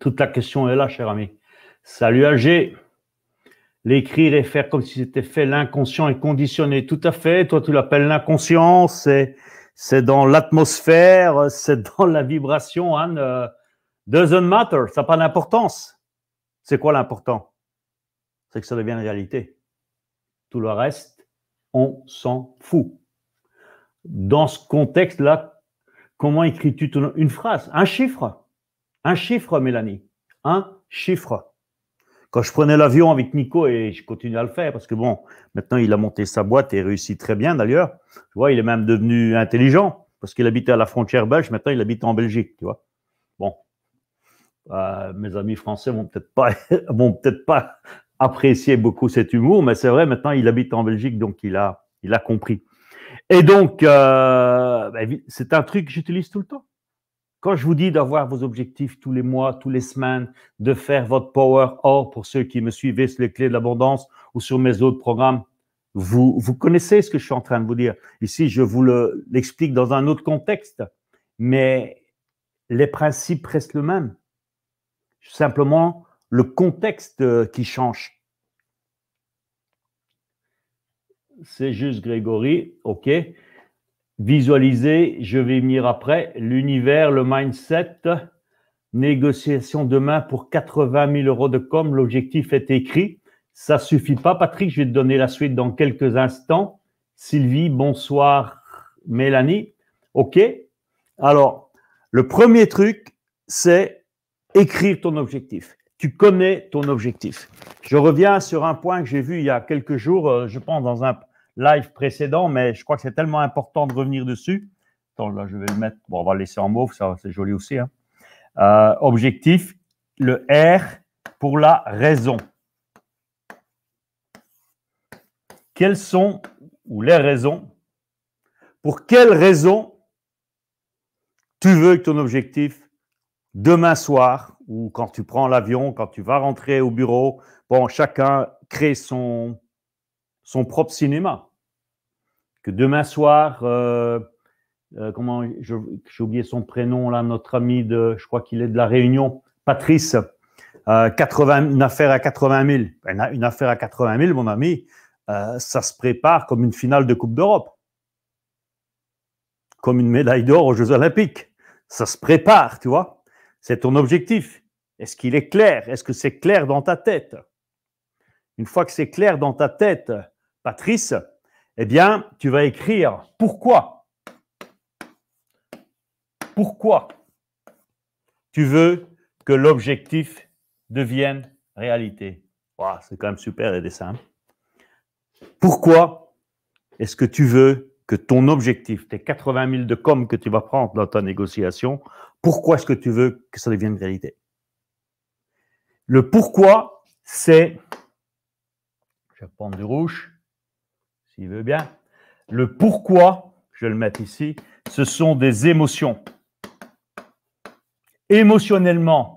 Toute la question est là, cher ami. Salut gé l'écrire et faire comme si c'était fait l'inconscient est conditionné. Tout à fait. Toi, tu l'appelles l'inconscient. C'est c'est dans l'atmosphère, c'est dans la vibration. Hein, doesn't matter, ça n'a pas d'importance. C'est quoi l'important C'est que ça devienne réalité. Tout le reste, on s'en fout. Dans ce contexte-là, comment écris-tu une phrase Un chiffre. Un chiffre, Mélanie. Un chiffre. Quand je prenais l'avion avec Nico et je continue à le faire parce que bon, maintenant il a monté sa boîte et réussit très bien d'ailleurs. Tu vois, il est même devenu intelligent parce qu'il habitait à la frontière belge, maintenant il habite en Belgique, tu vois. Bon, euh, mes amis français vont peut-être pas, vont peut-être pas apprécier beaucoup cet humour, mais c'est vrai, maintenant il habite en Belgique, donc il a, il a compris. Et donc, euh, ben, c'est un truc que j'utilise tout le temps. Quand je vous dis d'avoir vos objectifs tous les mois, tous les semaines, de faire votre power or pour ceux qui me suivent sur les clés de l'abondance ou sur mes autres programmes, vous, vous connaissez ce que je suis en train de vous dire. Ici, je vous l'explique dans un autre contexte, mais les principes restent le même. Simplement, le contexte euh, qui change. C'est juste Grégory, ok visualiser, je vais venir après, l'univers, le mindset, négociation demain pour 80 000 euros de com, l'objectif est écrit. Ça suffit pas, Patrick, je vais te donner la suite dans quelques instants. Sylvie, bonsoir, Mélanie. OK Alors, le premier truc, c'est écrire ton objectif. Tu connais ton objectif. Je reviens sur un point que j'ai vu il y a quelques jours, euh, je pense, dans un live précédent, mais je crois que c'est tellement important de revenir dessus. Attends, là, je vais le mettre. Bon, on va le laisser en mauve, ça, c'est joli aussi. Hein. Euh, objectif, le R pour la raison. Quelles sont, ou les raisons, pour quelles raisons tu veux que ton objectif demain soir, ou quand tu prends l'avion, quand tu vas rentrer au bureau, bon, chacun crée son, son propre cinéma. Demain soir, euh, euh, comment, j'ai oublié son prénom là, notre ami de, je crois qu'il est de la Réunion, Patrice, 80, euh, une affaire à 80 000. une affaire à 80 000, mon ami, ça se prépare comme une finale de Coupe d'Europe, comme une médaille d'or aux Jeux Olympiques. Ça se prépare, tu vois. C'est ton objectif. Est-ce qu'il est clair Est-ce que c'est clair dans ta tête Une fois que c'est clair dans ta tête, Patrice, eh bien, tu vas écrire pourquoi. Pourquoi tu veux que l'objectif devienne réalité. c'est quand même super et simple. Pourquoi est-ce que tu veux que ton objectif, tes 80 000 de com que tu vas prendre dans ta négociation, pourquoi est-ce que tu veux que ça devienne réalité Le pourquoi, c'est... Je vais prendre du rouge. Il veut bien. Le pourquoi, je vais le mettre ici, ce sont des émotions. Émotionnellement,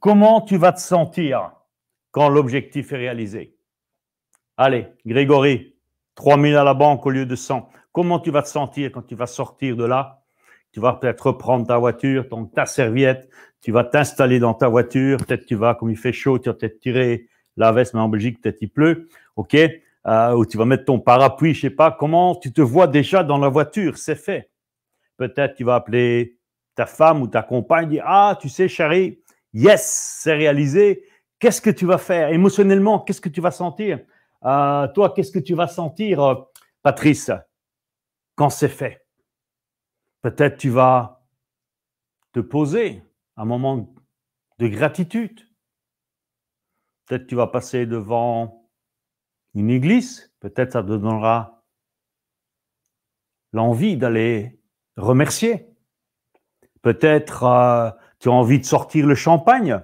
comment tu vas te sentir quand l'objectif est réalisé Allez, Grégory, 3000 à la banque au lieu de 100. Comment tu vas te sentir quand tu vas sortir de là Tu vas peut-être reprendre ta voiture, ton, ta serviette, tu vas t'installer dans ta voiture, peut-être tu vas, comme il fait chaud, tu vas peut-être tirer la veste, mais en Belgique, peut-être il pleut. OK ah, ou tu vas mettre ton parapluie, je sais pas, comment tu te vois déjà dans la voiture, c'est fait. Peut-être tu vas appeler ta femme ou ta compagne, dire ah tu sais chérie, yes, c'est réalisé. Qu'est-ce que tu vas faire émotionnellement Qu'est-ce que tu vas sentir ah, Toi, qu'est-ce que tu vas sentir, euh, Patrice, quand c'est fait Peut-être tu vas te poser un moment de gratitude. Peut-être tu vas passer devant une église, peut-être ça te donnera l'envie d'aller remercier. Peut-être euh, tu as envie de sortir le champagne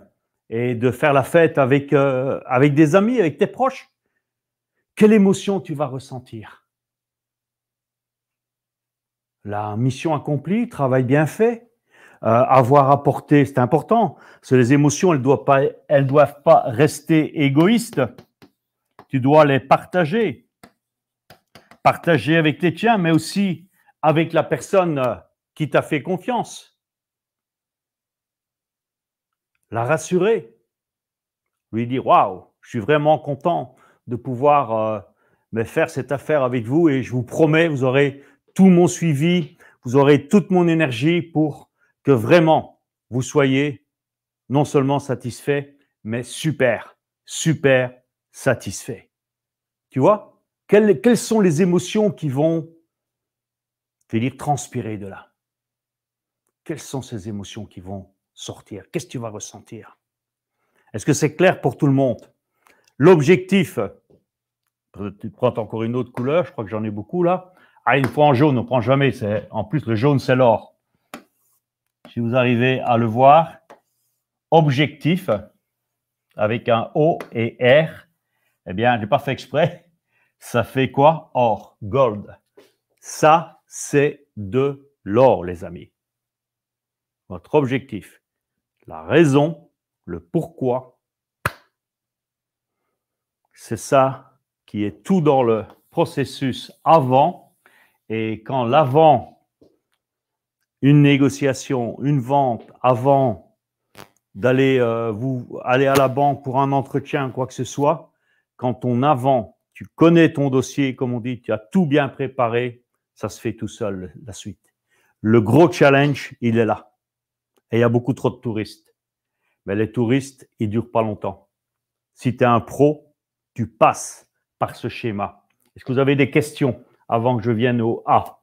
et de faire la fête avec, euh, avec des amis, avec tes proches. Quelle émotion tu vas ressentir La mission accomplie, travail bien fait, euh, avoir apporté, c'est important. Parce les émotions, elles ne elles doivent pas rester égoïstes tu dois les partager. Partager avec tes tiens, mais aussi avec la personne euh, qui t'a fait confiance. La rassurer. Lui dire Waouh, je suis vraiment content de pouvoir euh, me faire cette affaire avec vous et je vous promets, vous aurez tout mon suivi, vous aurez toute mon énergie pour que vraiment vous soyez non seulement satisfait, mais super, super satisfait. Tu vois quelles, sont les émotions qui vont, venir transpirer de là Quelles sont ces émotions qui vont sortir Qu'est-ce que tu vas ressentir Est-ce que c'est clair pour tout le monde L'objectif, tu prends encore une autre couleur, je crois que j'en ai beaucoup là. Ah, une fois en jaune, on ne prend jamais. C'est En plus, le jaune, c'est l'or. Si vous arrivez à le voir, objectif, avec un O et R, eh bien, je n'ai pas fait exprès. Ça fait quoi Or, gold. Ça, c'est de l'or, les amis. Votre objectif, la raison, le pourquoi, c'est ça qui est tout dans le processus avant. Et quand l'avant, une négociation, une vente, avant d'aller euh, vous aller à la banque pour un entretien, quoi que ce soit, quand on avant, tu connais ton dossier, comme on dit, tu as tout bien préparé, ça se fait tout seul, la suite. Le gros challenge, il est là. Et il y a beaucoup trop de touristes. Mais les touristes, ils durent pas longtemps. Si tu es un pro, tu passes par ce schéma. Est-ce que vous avez des questions avant que je vienne au A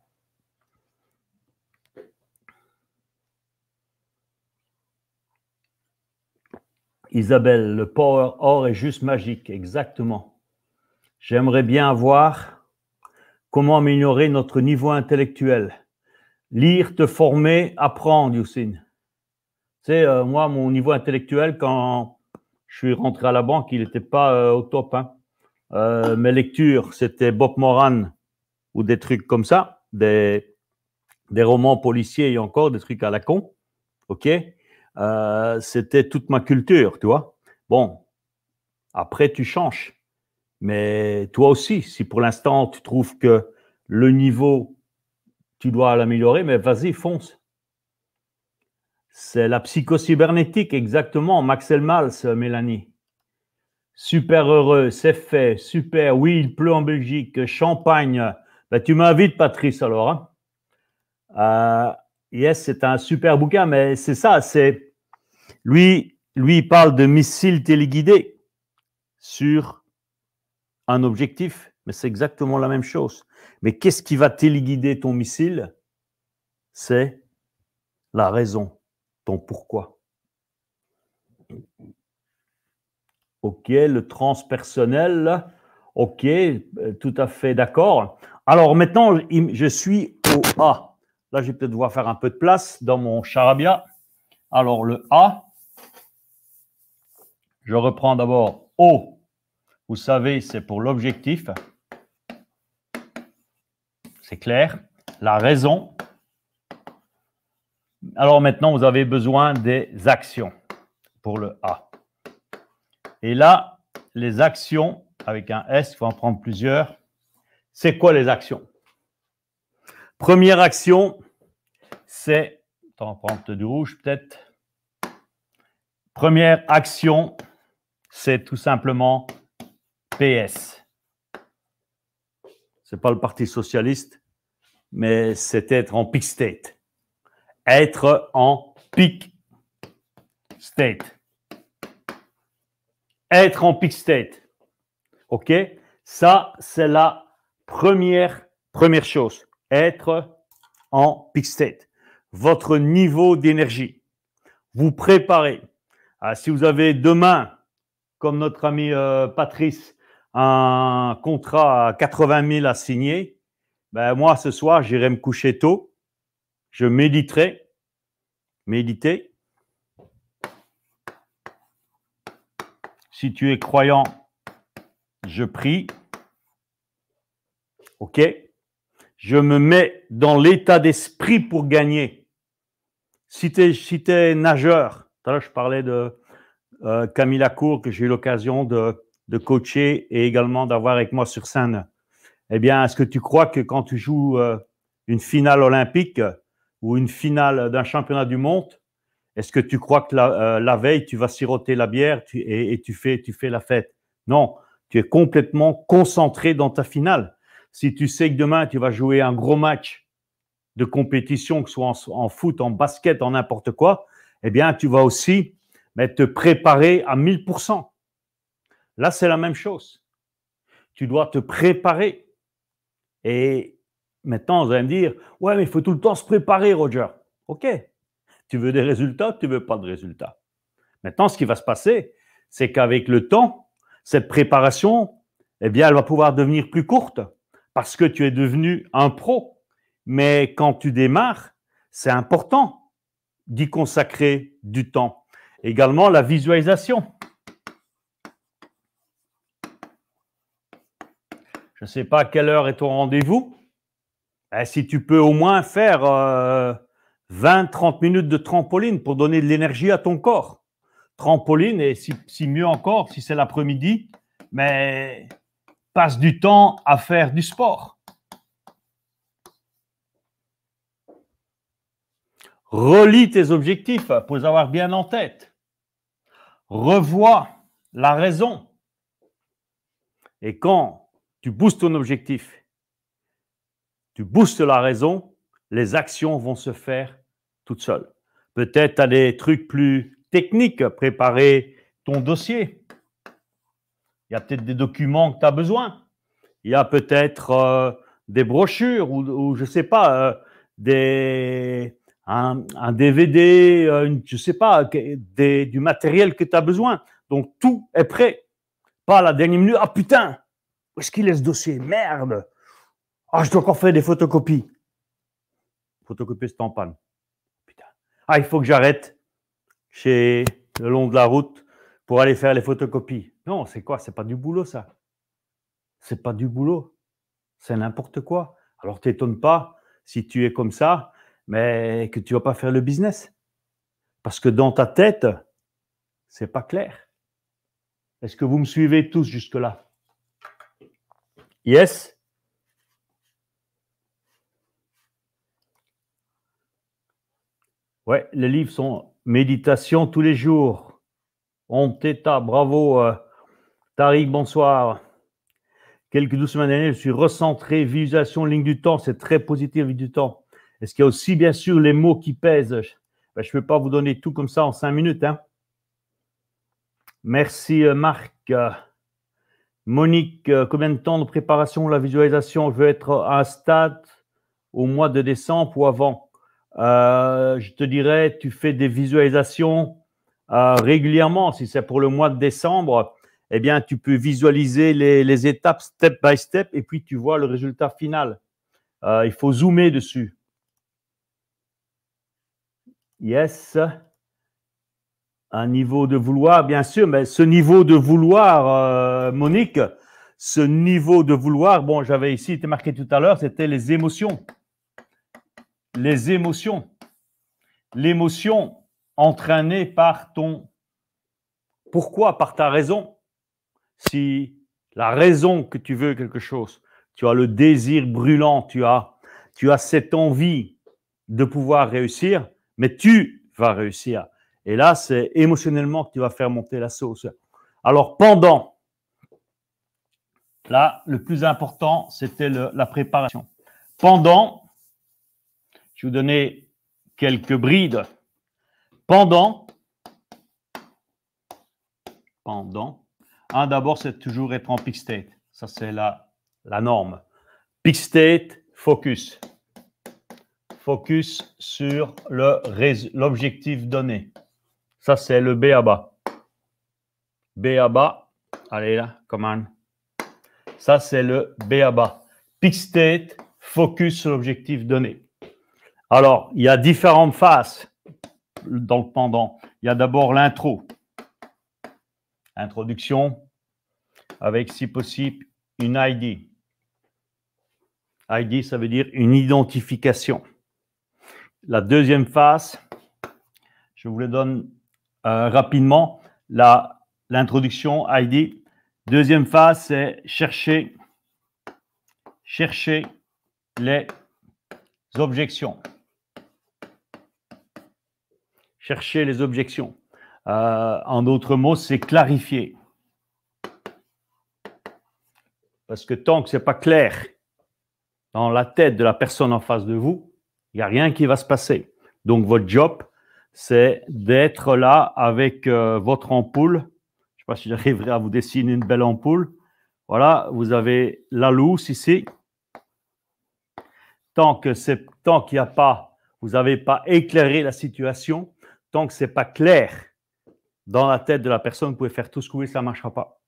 Isabelle, le power or est juste magique, exactement. J'aimerais bien voir comment améliorer notre niveau intellectuel. Lire, te former, apprendre, Youssine. Tu sais, euh, moi, mon niveau intellectuel, quand je suis rentré à la banque, il n'était pas euh, au top. Hein. Euh, mes lectures, c'était Bob Moran ou des trucs comme ça, des, des romans policiers et encore des trucs à la con. OK euh, c'était toute ma culture, tu vois. Bon, après, tu changes. Mais toi aussi, si pour l'instant, tu trouves que le niveau, tu dois l'améliorer, mais vas-y, fonce. C'est la psychocybernétique, exactement. Maxel Mals, Mélanie. Super heureux, c'est fait, super. Oui, il pleut en Belgique, champagne. Ben, tu m'invites, Patrice, alors. Hein. Euh, Yes, c'est un super bouquin, mais c'est ça, c'est lui, lui il parle de missiles téléguidés sur un objectif, mais c'est exactement la même chose. Mais qu'est-ce qui va téléguider ton missile C'est la raison, ton pourquoi. Ok, le transpersonnel, ok, euh, tout à fait d'accord. Alors maintenant, je suis au A. Là, je vais peut-être devoir faire un peu de place dans mon charabia. Alors, le A, je reprends d'abord O. Vous savez, c'est pour l'objectif. C'est clair. La raison. Alors maintenant, vous avez besoin des actions pour le A. Et là, les actions, avec un S, il faut en prendre plusieurs. C'est quoi les actions Première action, c'est. Attends, on du rouge peut-être. Première action, c'est tout simplement PS. Ce n'est pas le Parti socialiste, mais c'est être en peak state. Être en peak state. Être en peak state. OK Ça, c'est la première, première chose être en peak state. Votre niveau d'énergie. Vous préparez. Ah, si vous avez demain, comme notre ami euh, Patrice, un contrat à 80 000 à signer, ben moi ce soir, j'irai me coucher tôt. Je méditerai. Méditer. Si tu es croyant, je prie. OK je me mets dans l'état d'esprit pour gagner. Si tu es, si nageur, tout à l'heure je parlais de euh, Camille Lacour que j'ai eu l'occasion de, coacher et également d'avoir avec moi sur scène. Eh bien, est-ce que tu crois que quand tu joues euh, une finale olympique ou une finale d'un championnat du monde, est-ce que tu crois que la, euh, veille, tu vas siroter la bière et, et, tu, fais, tu fais la fête Non, tu es complètement concentré dans ta finale. Si tu sais que demain, tu vas jouer un gros match de compétition, que ce soit en, foot, en basket, en n'importe quoi, eh bien, tu vas aussi te préparer à 1000%. Là, c'est la même chose. Tu dois te préparer. Et maintenant, vous allez me dire, ouais, mais il faut tout le temps se préparer, Roger. OK. Tu veux des résultats, tu ne veux pas de résultats. Maintenant, ce qui va se passer, c'est qu'avec le temps, cette préparation, eh bien, elle va pouvoir devenir plus courte parce que tu es devenu un pro. Mais quand tu démarres, c'est important d'y consacrer du temps. Également la visualisation. Je ne sais pas à quelle heure est ton rendez-vous. Eh, si tu peux au moins faire 20-30 euh, minutes de trampoline pour donner de l'énergie à ton corps. Trampoline, et si, si mieux encore, si c'est l'après-midi, mais passe du temps à faire du sport. Relis tes objectifs pour les avoir bien en tête. Revois la raison. Et quand tu boostes ton objectif, tu boostes la raison, les actions vont se faire toutes seules. Peut-être tu as des trucs plus techniques, préparer ton dossier, il y a peut-être des documents que tu as besoin. Il y a peut-être euh, des brochures ou, je ne sais pas, euh, des, un, DVD, euh, je ne sais pas, du matériel que tu as besoin. Donc tout est prêt. Pas à la dernière minute. Ah putain, où est-ce qu'il est ce dossier Merde Ah, je dois encore faire des photocopies. Photocopier, c'est en panne. Putain. Ah, il faut que j'arrête chez le long de la route pour aller faire les photocopies. Non, c'est quoi C'est pas du boulot, ça. C'est pas du boulot. C'est n'importe quoi. Alors, t'étonnes pas si tu es comme ça, mais que tu vas pas faire le business. Parce que dans ta tête, c'est pas clair. Est-ce que vous me suivez tous jusque-là Yes Ouais, les livres sont méditation tous les jours. On bravo. Euh, Tariq, bonsoir. Quelques douze semaines dernières, je suis recentré, visualisation, ligne du temps, c'est très positif, ligne du temps. Est-ce qu'il y a aussi, bien sûr, les mots qui pèsent ben, Je ne peux pas vous donner tout comme ça en cinq minutes. Hein. Merci, euh, Marc. Monique, euh, combien de temps de préparation la visualisation Je veux être à un stade au mois de décembre ou avant. Euh, je te dirais, tu fais des visualisations régulièrement. Si c'est pour le mois de décembre, eh bien, tu peux visualiser les, étapes step by step et puis tu vois le résultat final. Euh, il faut zoomer dessus. Yes. Un niveau de vouloir, bien sûr, mais ce niveau de vouloir, euh, Monique, ce niveau de vouloir, bon, j'avais ici, été marqué tout à l'heure, c'était les émotions. Les émotions. L'émotion entraînée par ton pourquoi, par ta raison si la raison que tu veux quelque chose, tu as le désir brûlant, tu as, tu as cette envie de pouvoir réussir, mais tu vas réussir. Et là, c'est émotionnellement que tu vas faire monter la sauce. Alors pendant, là, le plus important, c'était la préparation. Pendant, je vais vous donner quelques brides. Pendant, pendant, Hein, d'abord, c'est toujours être en peak state. Ça, c'est la, la norme. Peak state, focus. Focus sur l'objectif donné. Ça, c'est le B à bas. B à bas. Allez là, commande. Ça, c'est le B à bas. Peak state, focus sur l'objectif donné. Alors, il y a différentes phases dans le pendant. Il y a d'abord l'intro. Introduction avec, si possible, une ID. ID, ça veut dire une identification. La deuxième phase, je vous la donne euh, rapidement. L'introduction ID. Deuxième phase, c'est chercher, chercher les objections. Chercher les objections. Euh, en d'autres mots, c'est clarifier. Parce que tant que ce n'est pas clair dans la tête de la personne en face de vous, il n'y a rien qui va se passer. Donc votre job, c'est d'être là avec euh, votre ampoule. Je ne sais pas si j'arriverai à vous dessiner une belle ampoule. Voilà, vous avez la lousse ici. Tant que tant qu'il a pas, vous n'avez pas éclairé la situation, tant que ce n'est pas clair dans la tête de la personne, vous pouvez faire tout ce que vous voulez, ça ne marchera pas.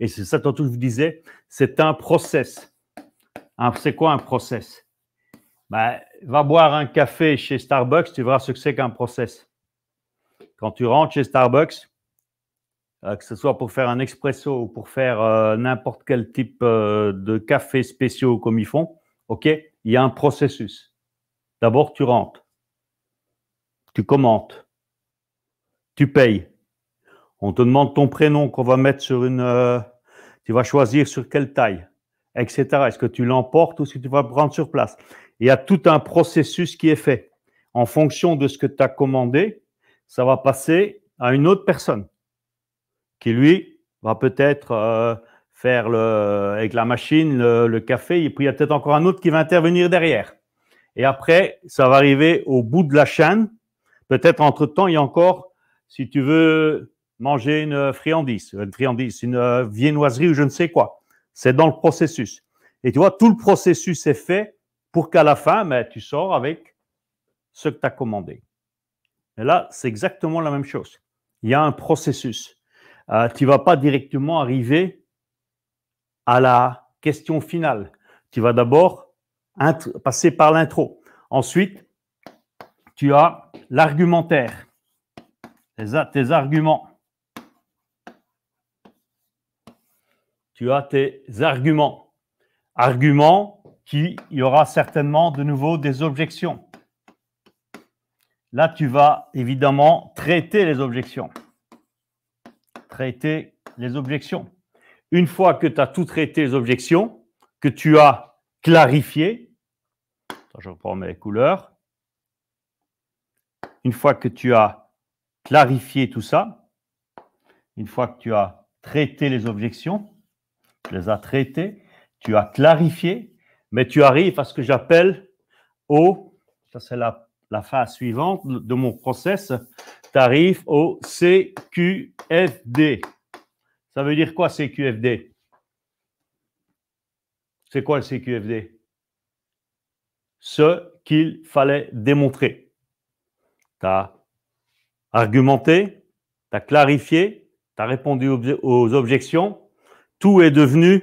Et c'est ça tantôt je vous disais, c'est un process. C'est quoi un process ben, Va boire un café chez Starbucks, tu verras ce que c'est qu'un process. Quand tu rentres chez Starbucks, euh, que ce soit pour faire un expresso ou pour faire euh, n'importe quel type euh, de café spéciaux comme ils font, OK, il y a un processus. D'abord, tu rentres, tu commentes, tu payes, on te demande ton prénom qu'on va mettre sur une. Euh, tu vas choisir sur quelle taille, etc. Est-ce que tu l'emportes ou est-ce que tu vas prendre sur place Il y a tout un processus qui est fait. En fonction de ce que tu as commandé, ça va passer à une autre personne qui, lui, va peut-être euh, faire le, avec la machine le, le café. Et puis, il y a peut-être encore un autre qui va intervenir derrière. Et après, ça va arriver au bout de la chaîne. Peut-être entre-temps, il y a encore, si tu veux, manger une euh, friandise, une friandise, une euh, viennoiserie ou je ne sais quoi. C'est dans le processus. Et tu vois, tout le processus est fait pour qu'à la fin, ben, tu sors avec ce que tu as commandé. Et là, c'est exactement la même chose. Il y a un processus. Euh, tu ne vas pas directement arriver à la question finale. Tu vas d'abord passer par l'intro. Ensuite, tu as l'argumentaire, tes arguments. tu as tes arguments. Arguments qui, il y aura certainement de nouveau des objections. Là, tu vas évidemment traiter les objections. Traiter les objections. Une fois que tu as tout traité les objections, que tu as clarifié, je reprends mes couleurs, une fois que tu as clarifié tout ça, une fois que tu as traité les objections, tu les as traités, tu as clarifié, mais tu arrives à ce que j'appelle au, ça c'est la, phase suivante de mon process, tu arrives au CQFD. Ça veut dire quoi CQFD C'est quoi le CQFD Ce qu'il fallait démontrer. Tu as argumenté, tu as clarifié, tu as répondu aux objections, tout est devenu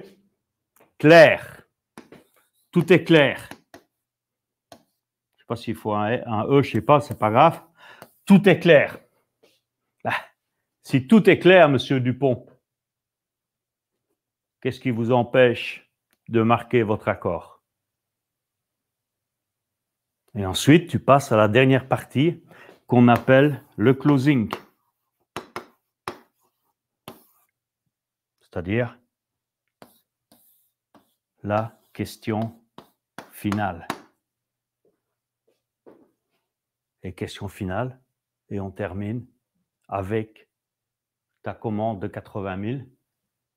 clair. Tout est clair. Je ne sais pas s'il faut un, E, je ne sais pas, c'est pas grave. Tout est clair. Bah, si tout est clair, monsieur Dupont, qu'est-ce qui vous empêche de marquer votre accord Et ensuite, tu passes à la dernière partie qu'on appelle le closing. C'est-à-dire la question finale. Et question finale, et on termine avec ta commande de 80 000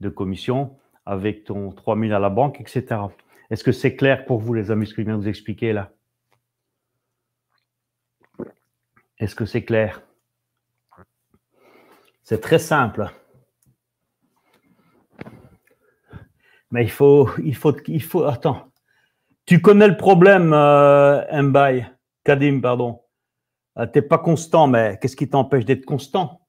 de commission, avec ton 3 000 à la banque, etc. Est-ce que c'est clair pour vous, les amis, ce que je viens de vous expliquer là Est-ce que c'est clair C'est très simple. Mais il faut, il faut, il faut. Attends, tu connais le problème, euh, Mbaye, Kadim, pardon. Tu euh, T'es pas constant, mais qu'est-ce qui t'empêche d'être constant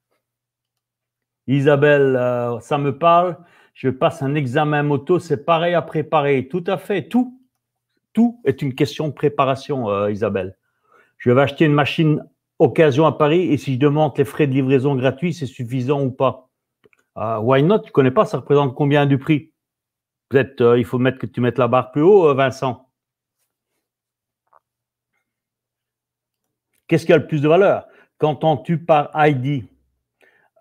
Isabelle, euh, ça me parle. Je passe un examen moto, c'est pareil à préparer. Tout à fait, tout, tout est une question de préparation, euh, Isabelle. Je vais acheter une machine occasion à Paris et si je demande les frais de livraison gratuits, c'est suffisant ou pas Why not Tu connais pas, ça représente combien du prix euh, il faut mettre que tu mettes la barre plus haut, euh, Vincent. Qu'est-ce qui a le plus de valeur Qu'entends-tu par ID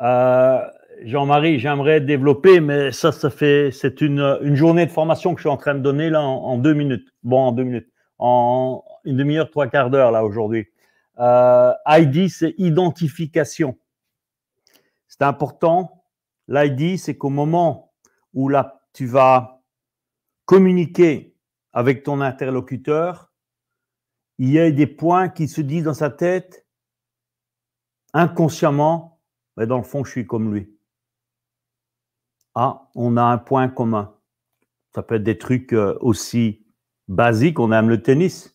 euh, Jean-Marie, j'aimerais développer, mais ça, ça fait, c'est une, journée de formation que je suis en train de donner là en, deux minutes. Bon, en deux minutes, en une demi-heure, trois quarts d'heure là aujourd'hui. ID, c'est identification. C'est important. L'ID, c'est qu'au moment où la, tu vas communiquer avec ton interlocuteur, il y a des points qui se disent dans sa tête inconsciemment, mais dans le fond, je suis comme lui. Ah, on a un point commun. Ça peut être des trucs euh, aussi basiques, on aime le tennis,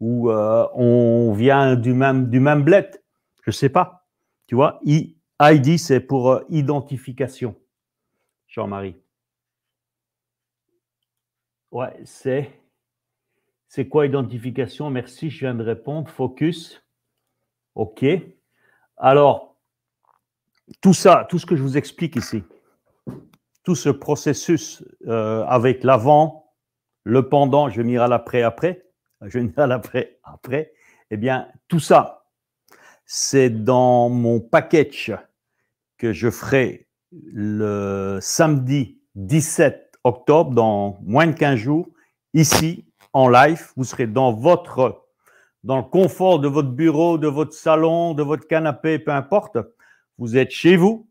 ou euh, on vient du même, du même bled, je ne sais pas. Tu vois, ID, c'est pour euh, identification, Jean-Marie. Ouais, c'est. C'est quoi identification? Merci, je viens de répondre. Focus. OK. Alors, tout ça, tout ce que je vous explique ici, tout ce processus euh, avec l'avant, le pendant, je vais l'après après, je vais l'après après, eh bien, tout ça, c'est dans mon package que je ferai le samedi 17 octobre, dans moins de 15 jours, ici, en live. Vous serez dans votre, dans le confort de votre bureau, de votre salon, de votre canapé, peu importe. Vous êtes chez vous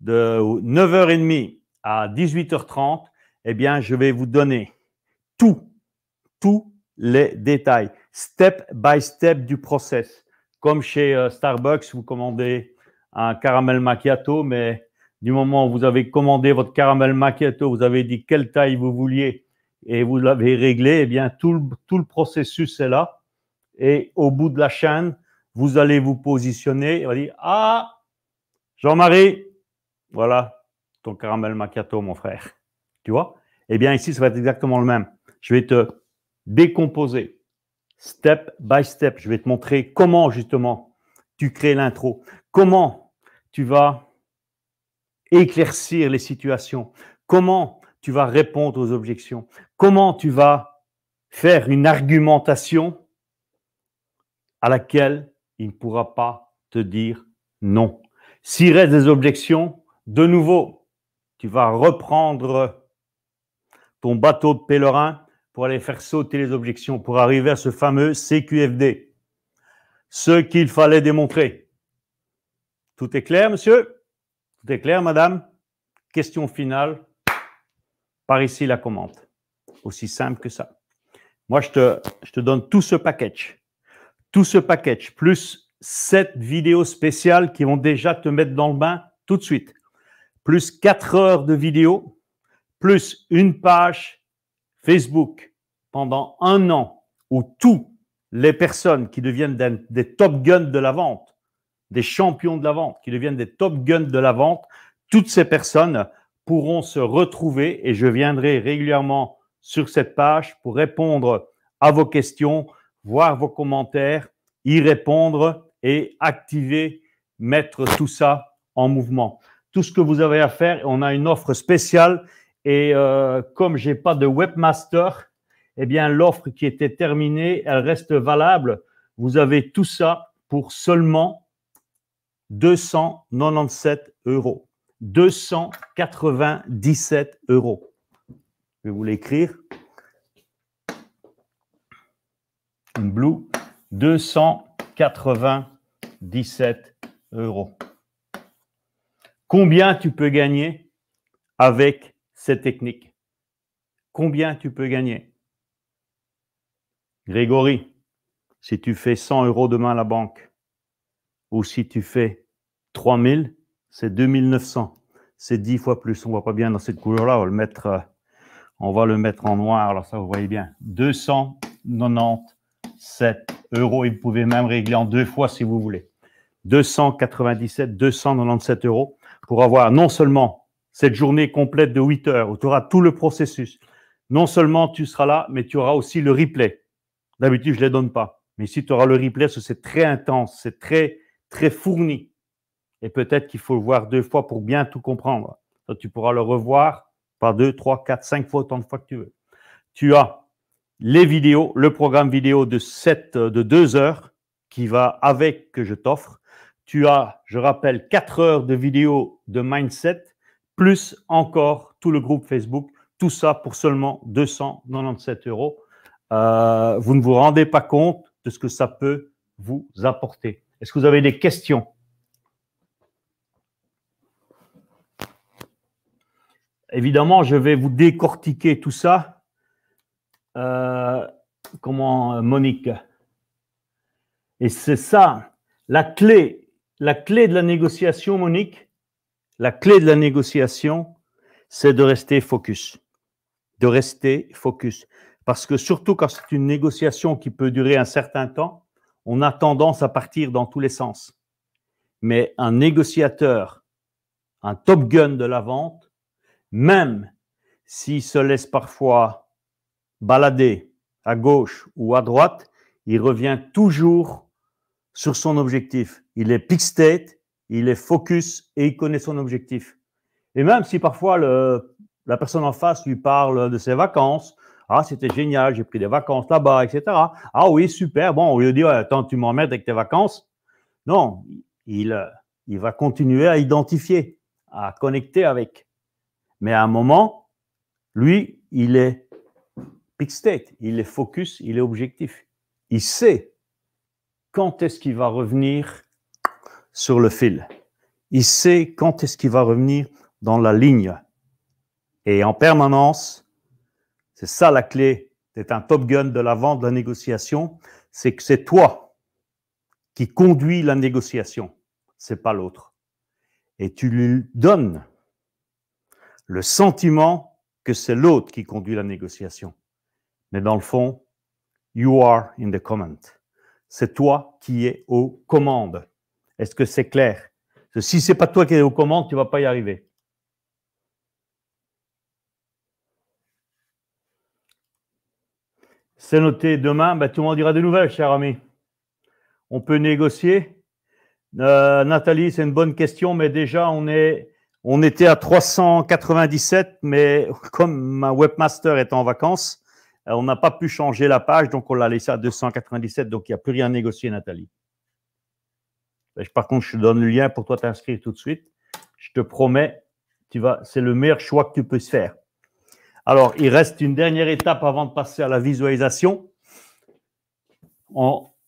de 9h30 à 18h30. Eh bien, je vais vous donner tout, tous les détails, step by step du process. Comme chez euh, Starbucks, vous commandez un caramel macchiato, mais du moment où vous avez commandé votre caramel macchiato, vous avez dit quelle taille vous vouliez et vous l'avez réglé, eh bien, tout le, tout le processus est là. Et au bout de la chaîne, vous allez vous positionner et on va dire Ah, Jean-Marie, voilà ton caramel macchiato, mon frère. Tu vois Eh bien, ici, ça va être exactement le même. Je vais te décomposer step by step. Je vais te montrer comment, justement, tu crées l'intro. Comment tu vas éclaircir les situations, comment tu vas répondre aux objections, comment tu vas faire une argumentation à laquelle il ne pourra pas te dire non. S'il reste des objections, de nouveau, tu vas reprendre ton bateau de pèlerin pour aller faire sauter les objections, pour arriver à ce fameux CQFD. Ce qu'il fallait démontrer. Tout est clair, monsieur tout est clair, madame Question finale. Par ici, la commande. Aussi simple que ça. Moi, je te, je te donne tout ce package. Tout ce package, plus sept vidéos spéciales qui vont déjà te mettre dans le bain tout de suite. Plus quatre heures de vidéos, plus une page Facebook pendant un an où tous les personnes qui deviennent des top guns de la vente des champions de la vente, qui deviennent des top guns de la vente. Toutes ces personnes pourront se retrouver et je viendrai régulièrement sur cette page pour répondre à vos questions, voir vos commentaires, y répondre et activer, mettre tout ça en mouvement. Tout ce que vous avez à faire, on a une offre spéciale et comme euh, comme j'ai pas de webmaster, eh bien l'offre qui était terminée, elle reste valable. Vous avez tout ça pour seulement 297 euros. 297 euros. Je vais vous l'écrire. Blue, 297 euros. Combien tu peux gagner avec cette technique Combien tu peux gagner Grégory, si tu fais 100 euros demain à la banque, ou si tu fais 3000, c'est 2900. C'est 10 fois plus. On ne voit pas bien dans cette couleur-là. On, va le mettre, euh, on va le mettre en noir. Alors ça, vous voyez bien. 297 euros. Et vous pouvez même régler en deux fois si vous voulez. 297, 297 euros pour avoir non seulement cette journée complète de 8 heures où tu auras tout le processus. Non seulement tu seras là, mais tu auras aussi le replay. D'habitude, je ne les donne pas. Mais ici, tu auras le replay, Ce c'est très intense, c'est très très fourni. Et peut-être qu'il faut le voir deux fois pour bien tout comprendre. tu pourras le revoir par deux, trois, quatre, cinq fois, autant de fois que tu veux. Tu as les vidéos, le programme vidéo de, euh, de deux heures qui va avec que je t'offre. Tu as, je rappelle, quatre heures de vidéos de mindset, plus encore tout le groupe Facebook. Tout ça pour seulement 297 euros. Euh, vous ne vous rendez pas compte de ce que ça peut vous apporter. Est-ce que vous avez des questions Évidemment, je vais vous décortiquer tout ça. Euh, comment, euh, Monique Et c'est ça, la clé, la clé de la négociation, Monique, la clé de la négociation, c'est de rester focus. De rester focus. Parce que surtout quand c'est une négociation qui peut durer un certain temps, on a tendance à partir dans tous les sens. Mais un négociateur, un top gun de la vente, même s'il se laisse parfois balader à gauche ou à droite, il revient toujours sur son objectif. Il est peak state, il est focus et il connaît son objectif. Et même si parfois la personne en face lui parle de ses vacances ah, c'était génial, j'ai pris des vacances là-bas, etc. Ah oui, super. Bon, au lieu dit euh, attends, tu m'emmènes avec tes vacances. Non, il, euh, il va continuer à identifier, à connecter avec. Mais à un moment, lui, il est big state, il est focus, il est objectif. Il sait quand est-ce qu'il va revenir sur le fil. Il sait quand est-ce qu'il va revenir dans la ligne. Et en permanence, c'est ça la clé d'être un top gun de la vente, de la négociation. C'est que c'est toi qui conduis la négociation, c'est pas l'autre. Et tu lui donnes le sentiment que c'est l'autre qui conduit la négociation. Mais dans le fond, you are in the command. C'est toi qui es aux commandes. Est-ce que c'est clair? Si c'est pas toi qui es aux commandes, tu vas pas y arriver. C'est noté. Demain, bah, tout le monde dira des nouvelles, cher ami. On peut négocier. Euh, Nathalie, c'est une bonne question, mais déjà, on est, on était à 397, mais comme ma webmaster est en vacances, euh, on n'a pas pu changer la page, donc on l'a laissé à 297, donc il n'y a plus rien à négocier, Nathalie. Bah, par contre, je te donne le lien pour toi t'inscrire tout de suite. Je te promets, tu vas, c'est le meilleur choix que tu peux faire. Alors, il reste une dernière étape avant de passer à la visualisation.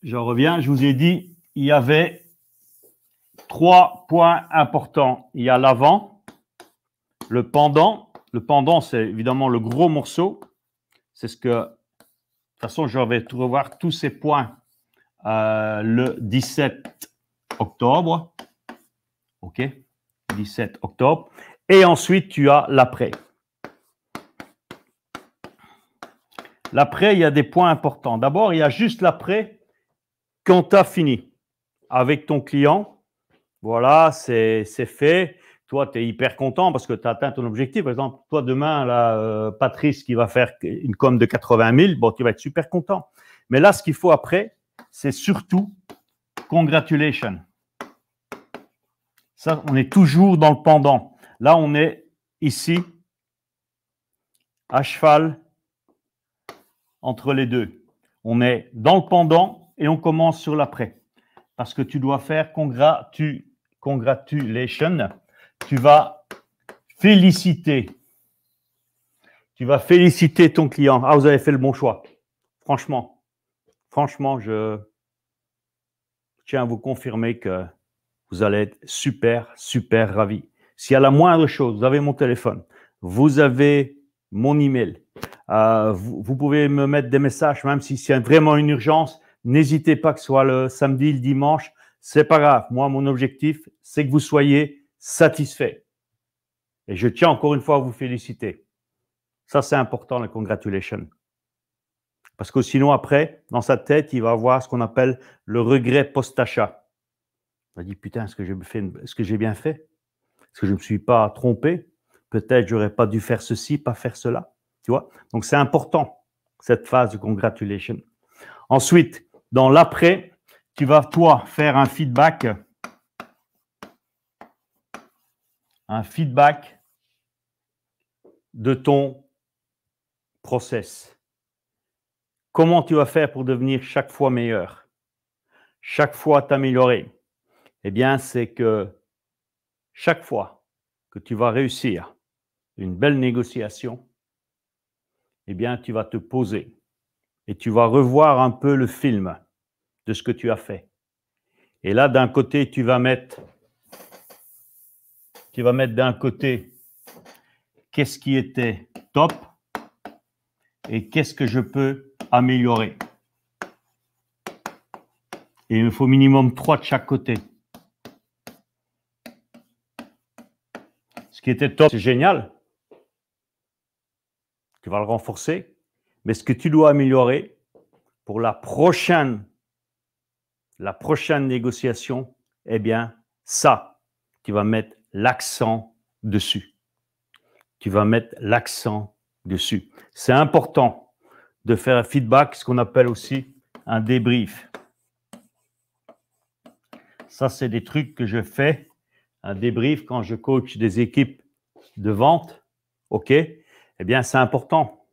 je reviens, je vous ai dit, il y avait trois points importants. Il y a l'avant, le pendant. Le pendant, c'est évidemment le gros morceau. C'est ce que, de toute façon, je vais revoir tous ces points euh, le 17 octobre. OK 17 octobre. Et ensuite, tu as l'après. L'après, il y a des points importants. D'abord, il y a juste l'après quand tu as fini avec ton client. Voilà, c'est fait. Toi, tu es hyper content parce que tu as atteint ton objectif. Par exemple, toi, demain, la euh, Patrice qui va faire une com de 80 000, bon, tu vas être super content. Mais là, ce qu'il faut après, c'est surtout congratulations. Ça, on est toujours dans le pendant. Là, on est ici, à cheval entre les deux. On est dans le pendant et on commence sur l'après. Parce que tu dois faire congratulation. Tu vas féliciter. Tu vas féliciter ton client. Ah, vous avez fait le bon choix. Franchement, franchement, je tiens à vous confirmer que vous allez être super, super ravi. S'il y a la moindre chose, vous avez mon téléphone, vous avez mon email, euh, vous, pouvez me mettre des messages, même si c'est vraiment une urgence. N'hésitez pas que ce soit le samedi, le dimanche. C'est pas grave. Moi, mon objectif, c'est que vous soyez satisfait. Et je tiens encore une fois à vous féliciter. Ça, c'est important, la congratulation. Parce que sinon, après, dans sa tête, il va avoir ce qu'on appelle le regret post-achat. Il va dire, putain, est-ce que j'ai bien fait Est-ce que je ne me suis pas trompé Peut-être j'aurais pas dû faire ceci, pas faire cela. Donc, c'est important, cette phase de congratulation. Ensuite, dans l'après, tu vas, toi, faire un feedback. Un feedback de ton process. Comment tu vas faire pour devenir chaque fois meilleur, chaque fois t'améliorer Eh bien, c'est que chaque fois que tu vas réussir une belle négociation, eh bien, tu vas te poser et tu vas revoir un peu le film de ce que tu as fait. Et là, d'un côté, tu vas mettre, tu vas mettre d'un côté qu'est-ce qui était top et qu'est-ce que je peux améliorer. Et il me faut minimum trois de chaque côté. Ce qui était top, c'est génial tu vas le renforcer, mais ce que tu dois améliorer pour la prochaine, la prochaine négociation, eh bien, ça, tu vas mettre l'accent dessus. Tu vas mettre l'accent dessus. C'est important de faire un feedback, ce qu'on appelle aussi un débrief. Ça, c'est des trucs que je fais, un débrief quand je coach des équipes de vente. OK eh bien, c'est important.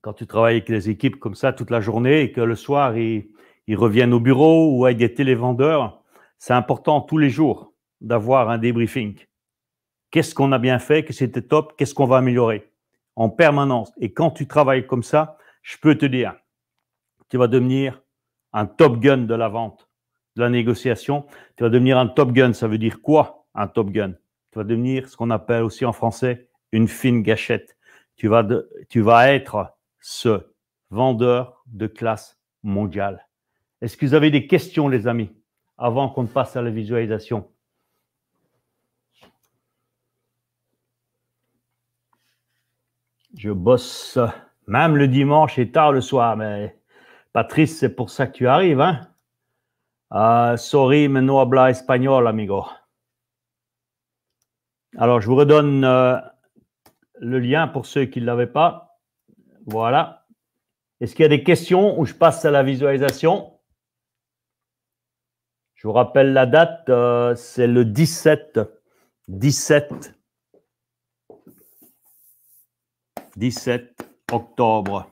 Quand tu travailles avec des équipes comme ça toute la journée et que le soir, ils, reviennent au bureau ou avec des télévendeurs, c'est important tous les jours d'avoir un débriefing. Qu'est-ce qu'on a bien fait, que c'était top, qu'est-ce qu'on va améliorer en permanence. Et quand tu travailles comme ça, je peux te dire, tu vas devenir un top gun de la vente, de la négociation. Tu vas devenir un top gun. Ça veut dire quoi, un top gun tu vas devenir ce qu'on appelle aussi en français une fine gâchette. Tu vas, être ce vendeur de classe mondiale. Est-ce que vous avez des questions, les amis, avant qu'on passe à la visualisation Je bosse même le dimanche et tard le soir, mais Patrice, c'est pour ça que tu arrives. Hein? Ah, sorry, mais no habla espagnol, amigo. Alors, je vous redonne euh, le lien pour ceux qui ne l'avaient pas. Voilà. Est-ce qu'il y a des questions ou je passe à la visualisation Je vous rappelle la date, euh, c'est le 17. 17. octobre.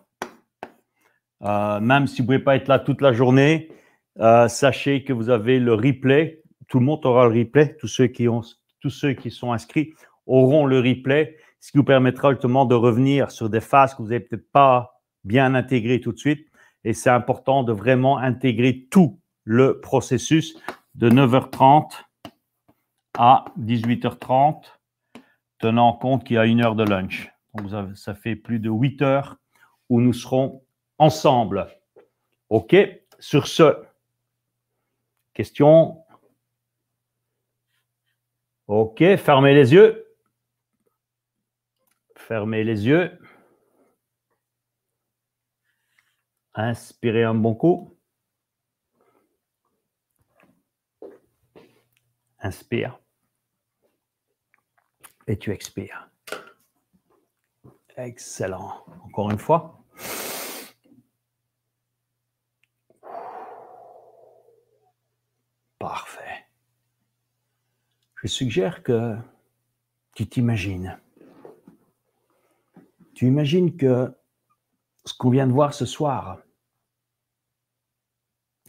Euh, même si vous ne pouvez pas être là toute la journée, sachez que vous avez le replay. Tout le monde aura le replay, tous ceux qui ont tous ceux qui sont inscrits auront le replay, ce qui vous permettra justement de revenir sur des phases que vous n'avez peut-être pas bien intégrées tout de suite. Et c'est important de vraiment intégrer tout le processus de 9h30 à 18h30, tenant compte qu'il y a une heure de lunch. Donc ça fait plus de 8 heures où nous serons ensemble. OK Sur ce, question OK, fermez les yeux. Fermez les yeux. Inspirez un bon coup. Inspire. Et tu expires. Excellent. Encore une fois. Parfait je suggère que tu t'imagines. Tu imagines que ce qu'on vient de voir ce soir,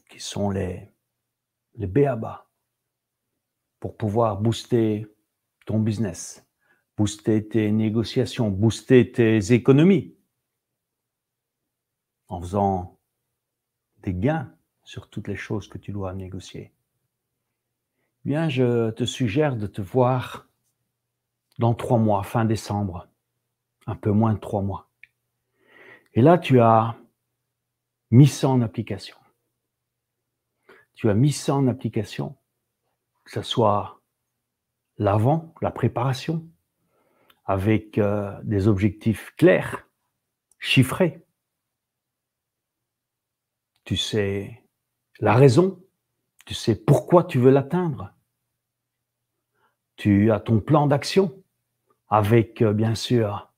qui sont les, les BABA, pour pouvoir booster ton business, booster tes négociations, booster tes économies, en faisant des gains sur toutes les choses que tu dois négocier je te suggère de te voir dans trois mois, fin décembre, un peu moins de trois mois. Et là, tu as mis ça en application. Tu as mis ça en application, que ce soit l'avant, la préparation, avec euh, des objectifs clairs, chiffrés. Tu sais la raison tu sais pourquoi tu veux l'atteindre. Tu as ton plan d'action avec, euh, bien sûr,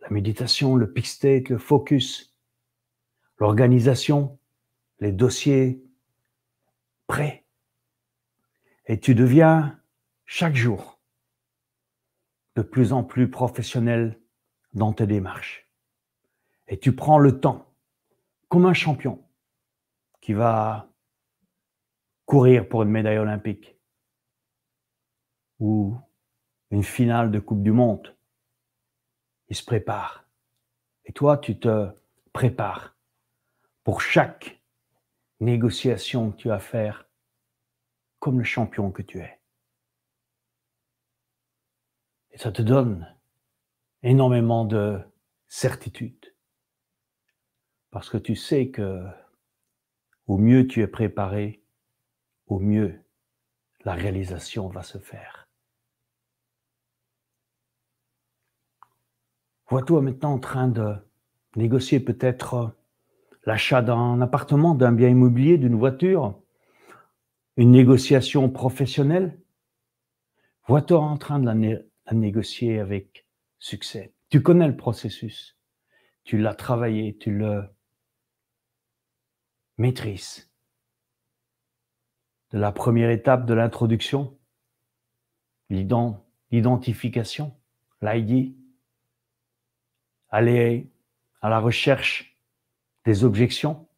la méditation, le piste, state, le focus, l'organisation, les dossiers prêts. Et tu deviens chaque jour de plus en plus professionnel dans tes démarches. Et tu prends le temps comme un champion qui va courir pour une médaille olympique ou une finale de Coupe du Monde. Il se prépare. Et toi, tu te prépares pour chaque négociation que tu as à faire comme le champion que tu es. Et ça te donne énormément de certitude. Parce que tu sais que au mieux tu es préparé, au mieux, la réalisation va se faire. Vois-toi maintenant en train de négocier peut-être euh, l'achat d'un appartement, d'un bien immobilier, d'une voiture, une négociation professionnelle. Vois-toi en train de la, négocier avec succès. Tu connais le processus, tu l'as travaillé, tu le maîtrises de la première étape de l'introduction, l'identification, l'ID, aller à la recherche des objections,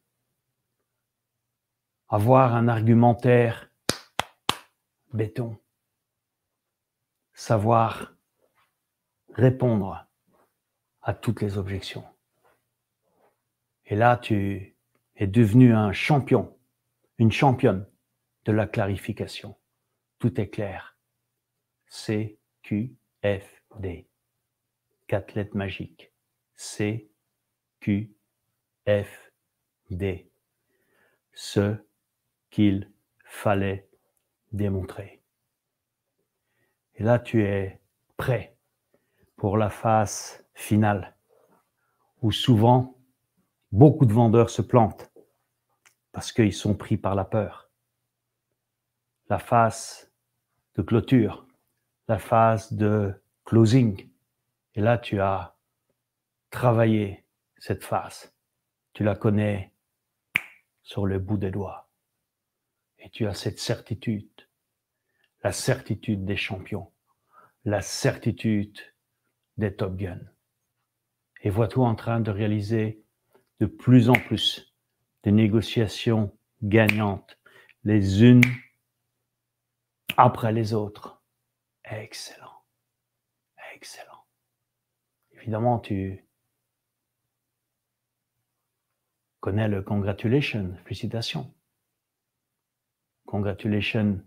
avoir un argumentaire béton, savoir répondre à toutes les objections. Et là, tu es devenu un champion, une championne de la clarification. Tout est clair. C, Q, F, D. Quatre lettres magiques. C, Q, F, D. Ce qu'il fallait démontrer. Et là, tu es prêt pour la phase finale, où souvent, beaucoup de vendeurs se plantent parce qu'ils sont pris par la peur la phase de clôture, la phase de closing. Et là, tu as travaillé cette phase. Tu la connais sur le bout des doigts. Et tu as cette certitude, la certitude des champions, la certitude des Top Gun. Et vois-toi en train de réaliser de plus en plus des négociations gagnantes, les unes après les autres. Excellent. Excellent. Évidemment, tu connais le congratulation, félicitations. Congratulation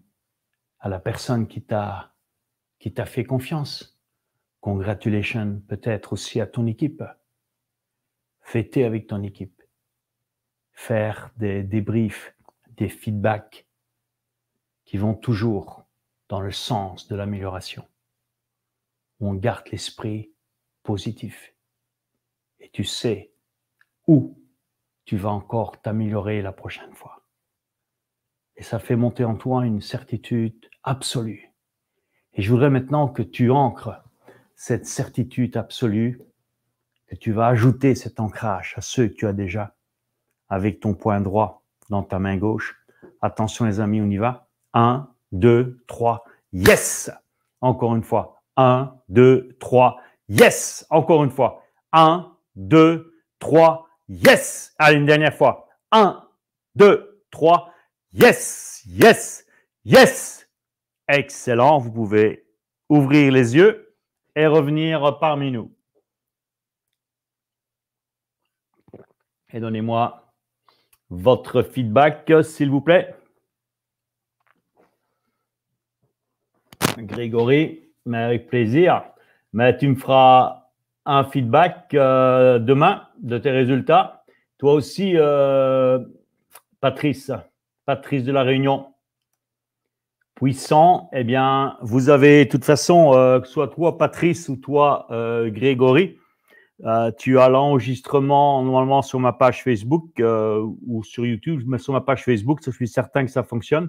à la personne qui t'a qui t'a fait confiance. Congratulation peut-être aussi à ton équipe. Fêter avec ton équipe. Faire des débriefs, des feedbacks qui vont toujours dans le sens de l'amélioration. On garde l'esprit positif. Et tu sais où tu vas encore t'améliorer la prochaine fois. Et ça fait monter en toi une certitude absolue. Et je voudrais maintenant que tu ancres cette certitude absolue, que tu vas ajouter cet ancrage à ceux que tu as déjà avec ton point droit dans ta main gauche. Attention les amis, on y va. 1, 2, 3, yes. Encore une fois. 1, 2, 3, yes. Encore une fois. 1, 2, 3, yes. Allez, une dernière fois. 1, 2, 3, yes, yes, yes. Excellent. Vous pouvez ouvrir les yeux et revenir parmi nous. Et donnez-moi votre feedback, s'il vous plaît. Grégory, mais avec plaisir. Mais tu me feras un feedback euh, demain de tes résultats. Toi aussi, euh, Patrice, Patrice de la Réunion. Puissant, eh bien, vous avez de toute façon, euh, que ce soit toi, Patrice, ou toi, Grégory, tu as l'enregistrement normalement sur ma page Facebook ou sur YouTube, mais sur ma page Facebook, je suis certain que ça fonctionne.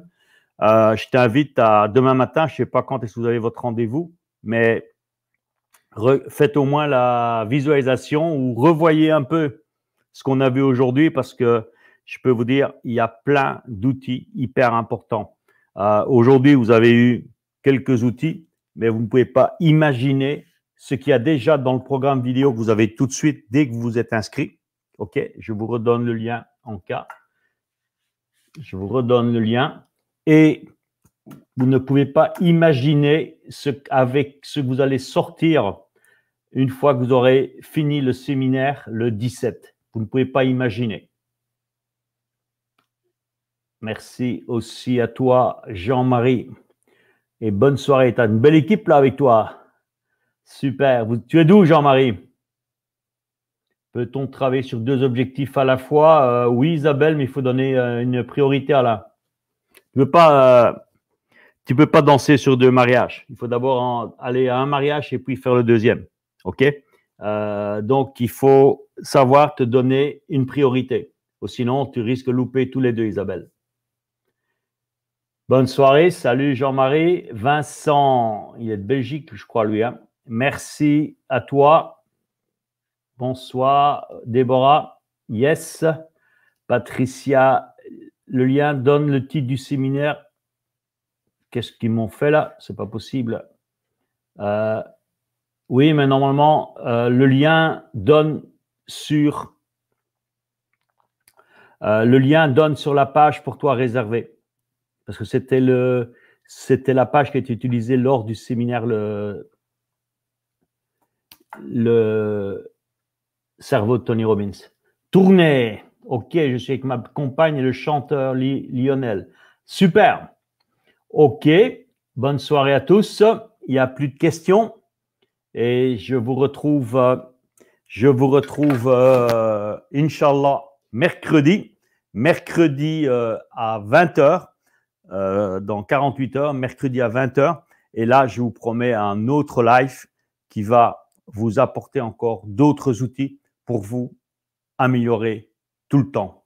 Euh, je t'invite à demain matin, je ne sais pas quand est-ce que vous avez votre rendez-vous, mais faites au moins la visualisation ou revoyez un peu ce qu'on a vu aujourd'hui parce que je peux vous dire, il y a plein d'outils hyper importants. Euh, aujourd'hui, vous avez eu quelques outils, mais vous ne pouvez pas imaginer ce qu'il y a déjà dans le programme vidéo que vous avez tout de suite dès que vous êtes inscrit. OK, je vous redonne le lien en cas. Je vous redonne le lien et vous ne pouvez pas imaginer ce, avec ce que vous allez sortir une fois que vous aurez fini le séminaire le 17. Vous ne pouvez pas imaginer. Merci aussi à toi, Jean-Marie. Et bonne soirée. Tu as une belle équipe là avec toi. Super. tu es d'où, Jean-Marie Peut-on travailler sur deux objectifs à la fois euh, Oui, Isabelle, mais il faut donner euh, une priorité à la tu ne peux, pas, euh, tu peux pas danser sur deux mariages. Il faut d'abord aller à un mariage et puis faire le deuxième. OK euh, Donc, il faut savoir te donner une priorité. Sinon, tu risques de louper tous les deux, Isabelle. Bonne soirée. Salut Jean-Marie. Vincent, il est de Belgique, je crois, lui. Hein. Merci à toi. Bonsoir. Déborah, yes. Patricia le lien donne le titre du séminaire. Qu'est-ce qu'ils m'ont fait là C'est pas possible. Euh, oui, mais normalement, euh, le lien donne sur euh, le lien donne sur la page pour toi réservée. Parce que c'était le c'était la page qui a été utilisée lors du séminaire le, le cerveau de Tony Robbins. Tournez Ok, je suis avec ma compagne et le chanteur Lionel. Super. Ok, bonne soirée à tous. Il n'y a plus de questions. Et je vous retrouve, je vous retrouve, euh, Inch'Allah, mercredi. Mercredi euh, à 20h, euh, dans 48 h mercredi à 20h. Et là, je vous promets un autre live qui va vous apporter encore d'autres outils pour vous améliorer tout le temps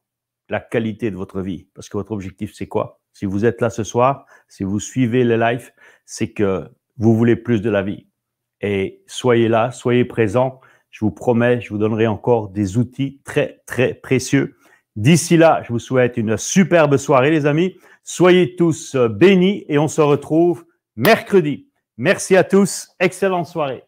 la qualité de votre vie. Parce que votre objectif, c'est quoi Si vous êtes là ce soir, si vous suivez les lives, c'est que vous voulez plus de la vie. Et soyez là, soyez présents. Je vous promets, je vous donnerai encore des outils très, très précieux. D'ici là, je vous souhaite une superbe soirée, les amis. Soyez tous euh, bénis et on se retrouve mercredi. Merci à tous. Excellente soirée.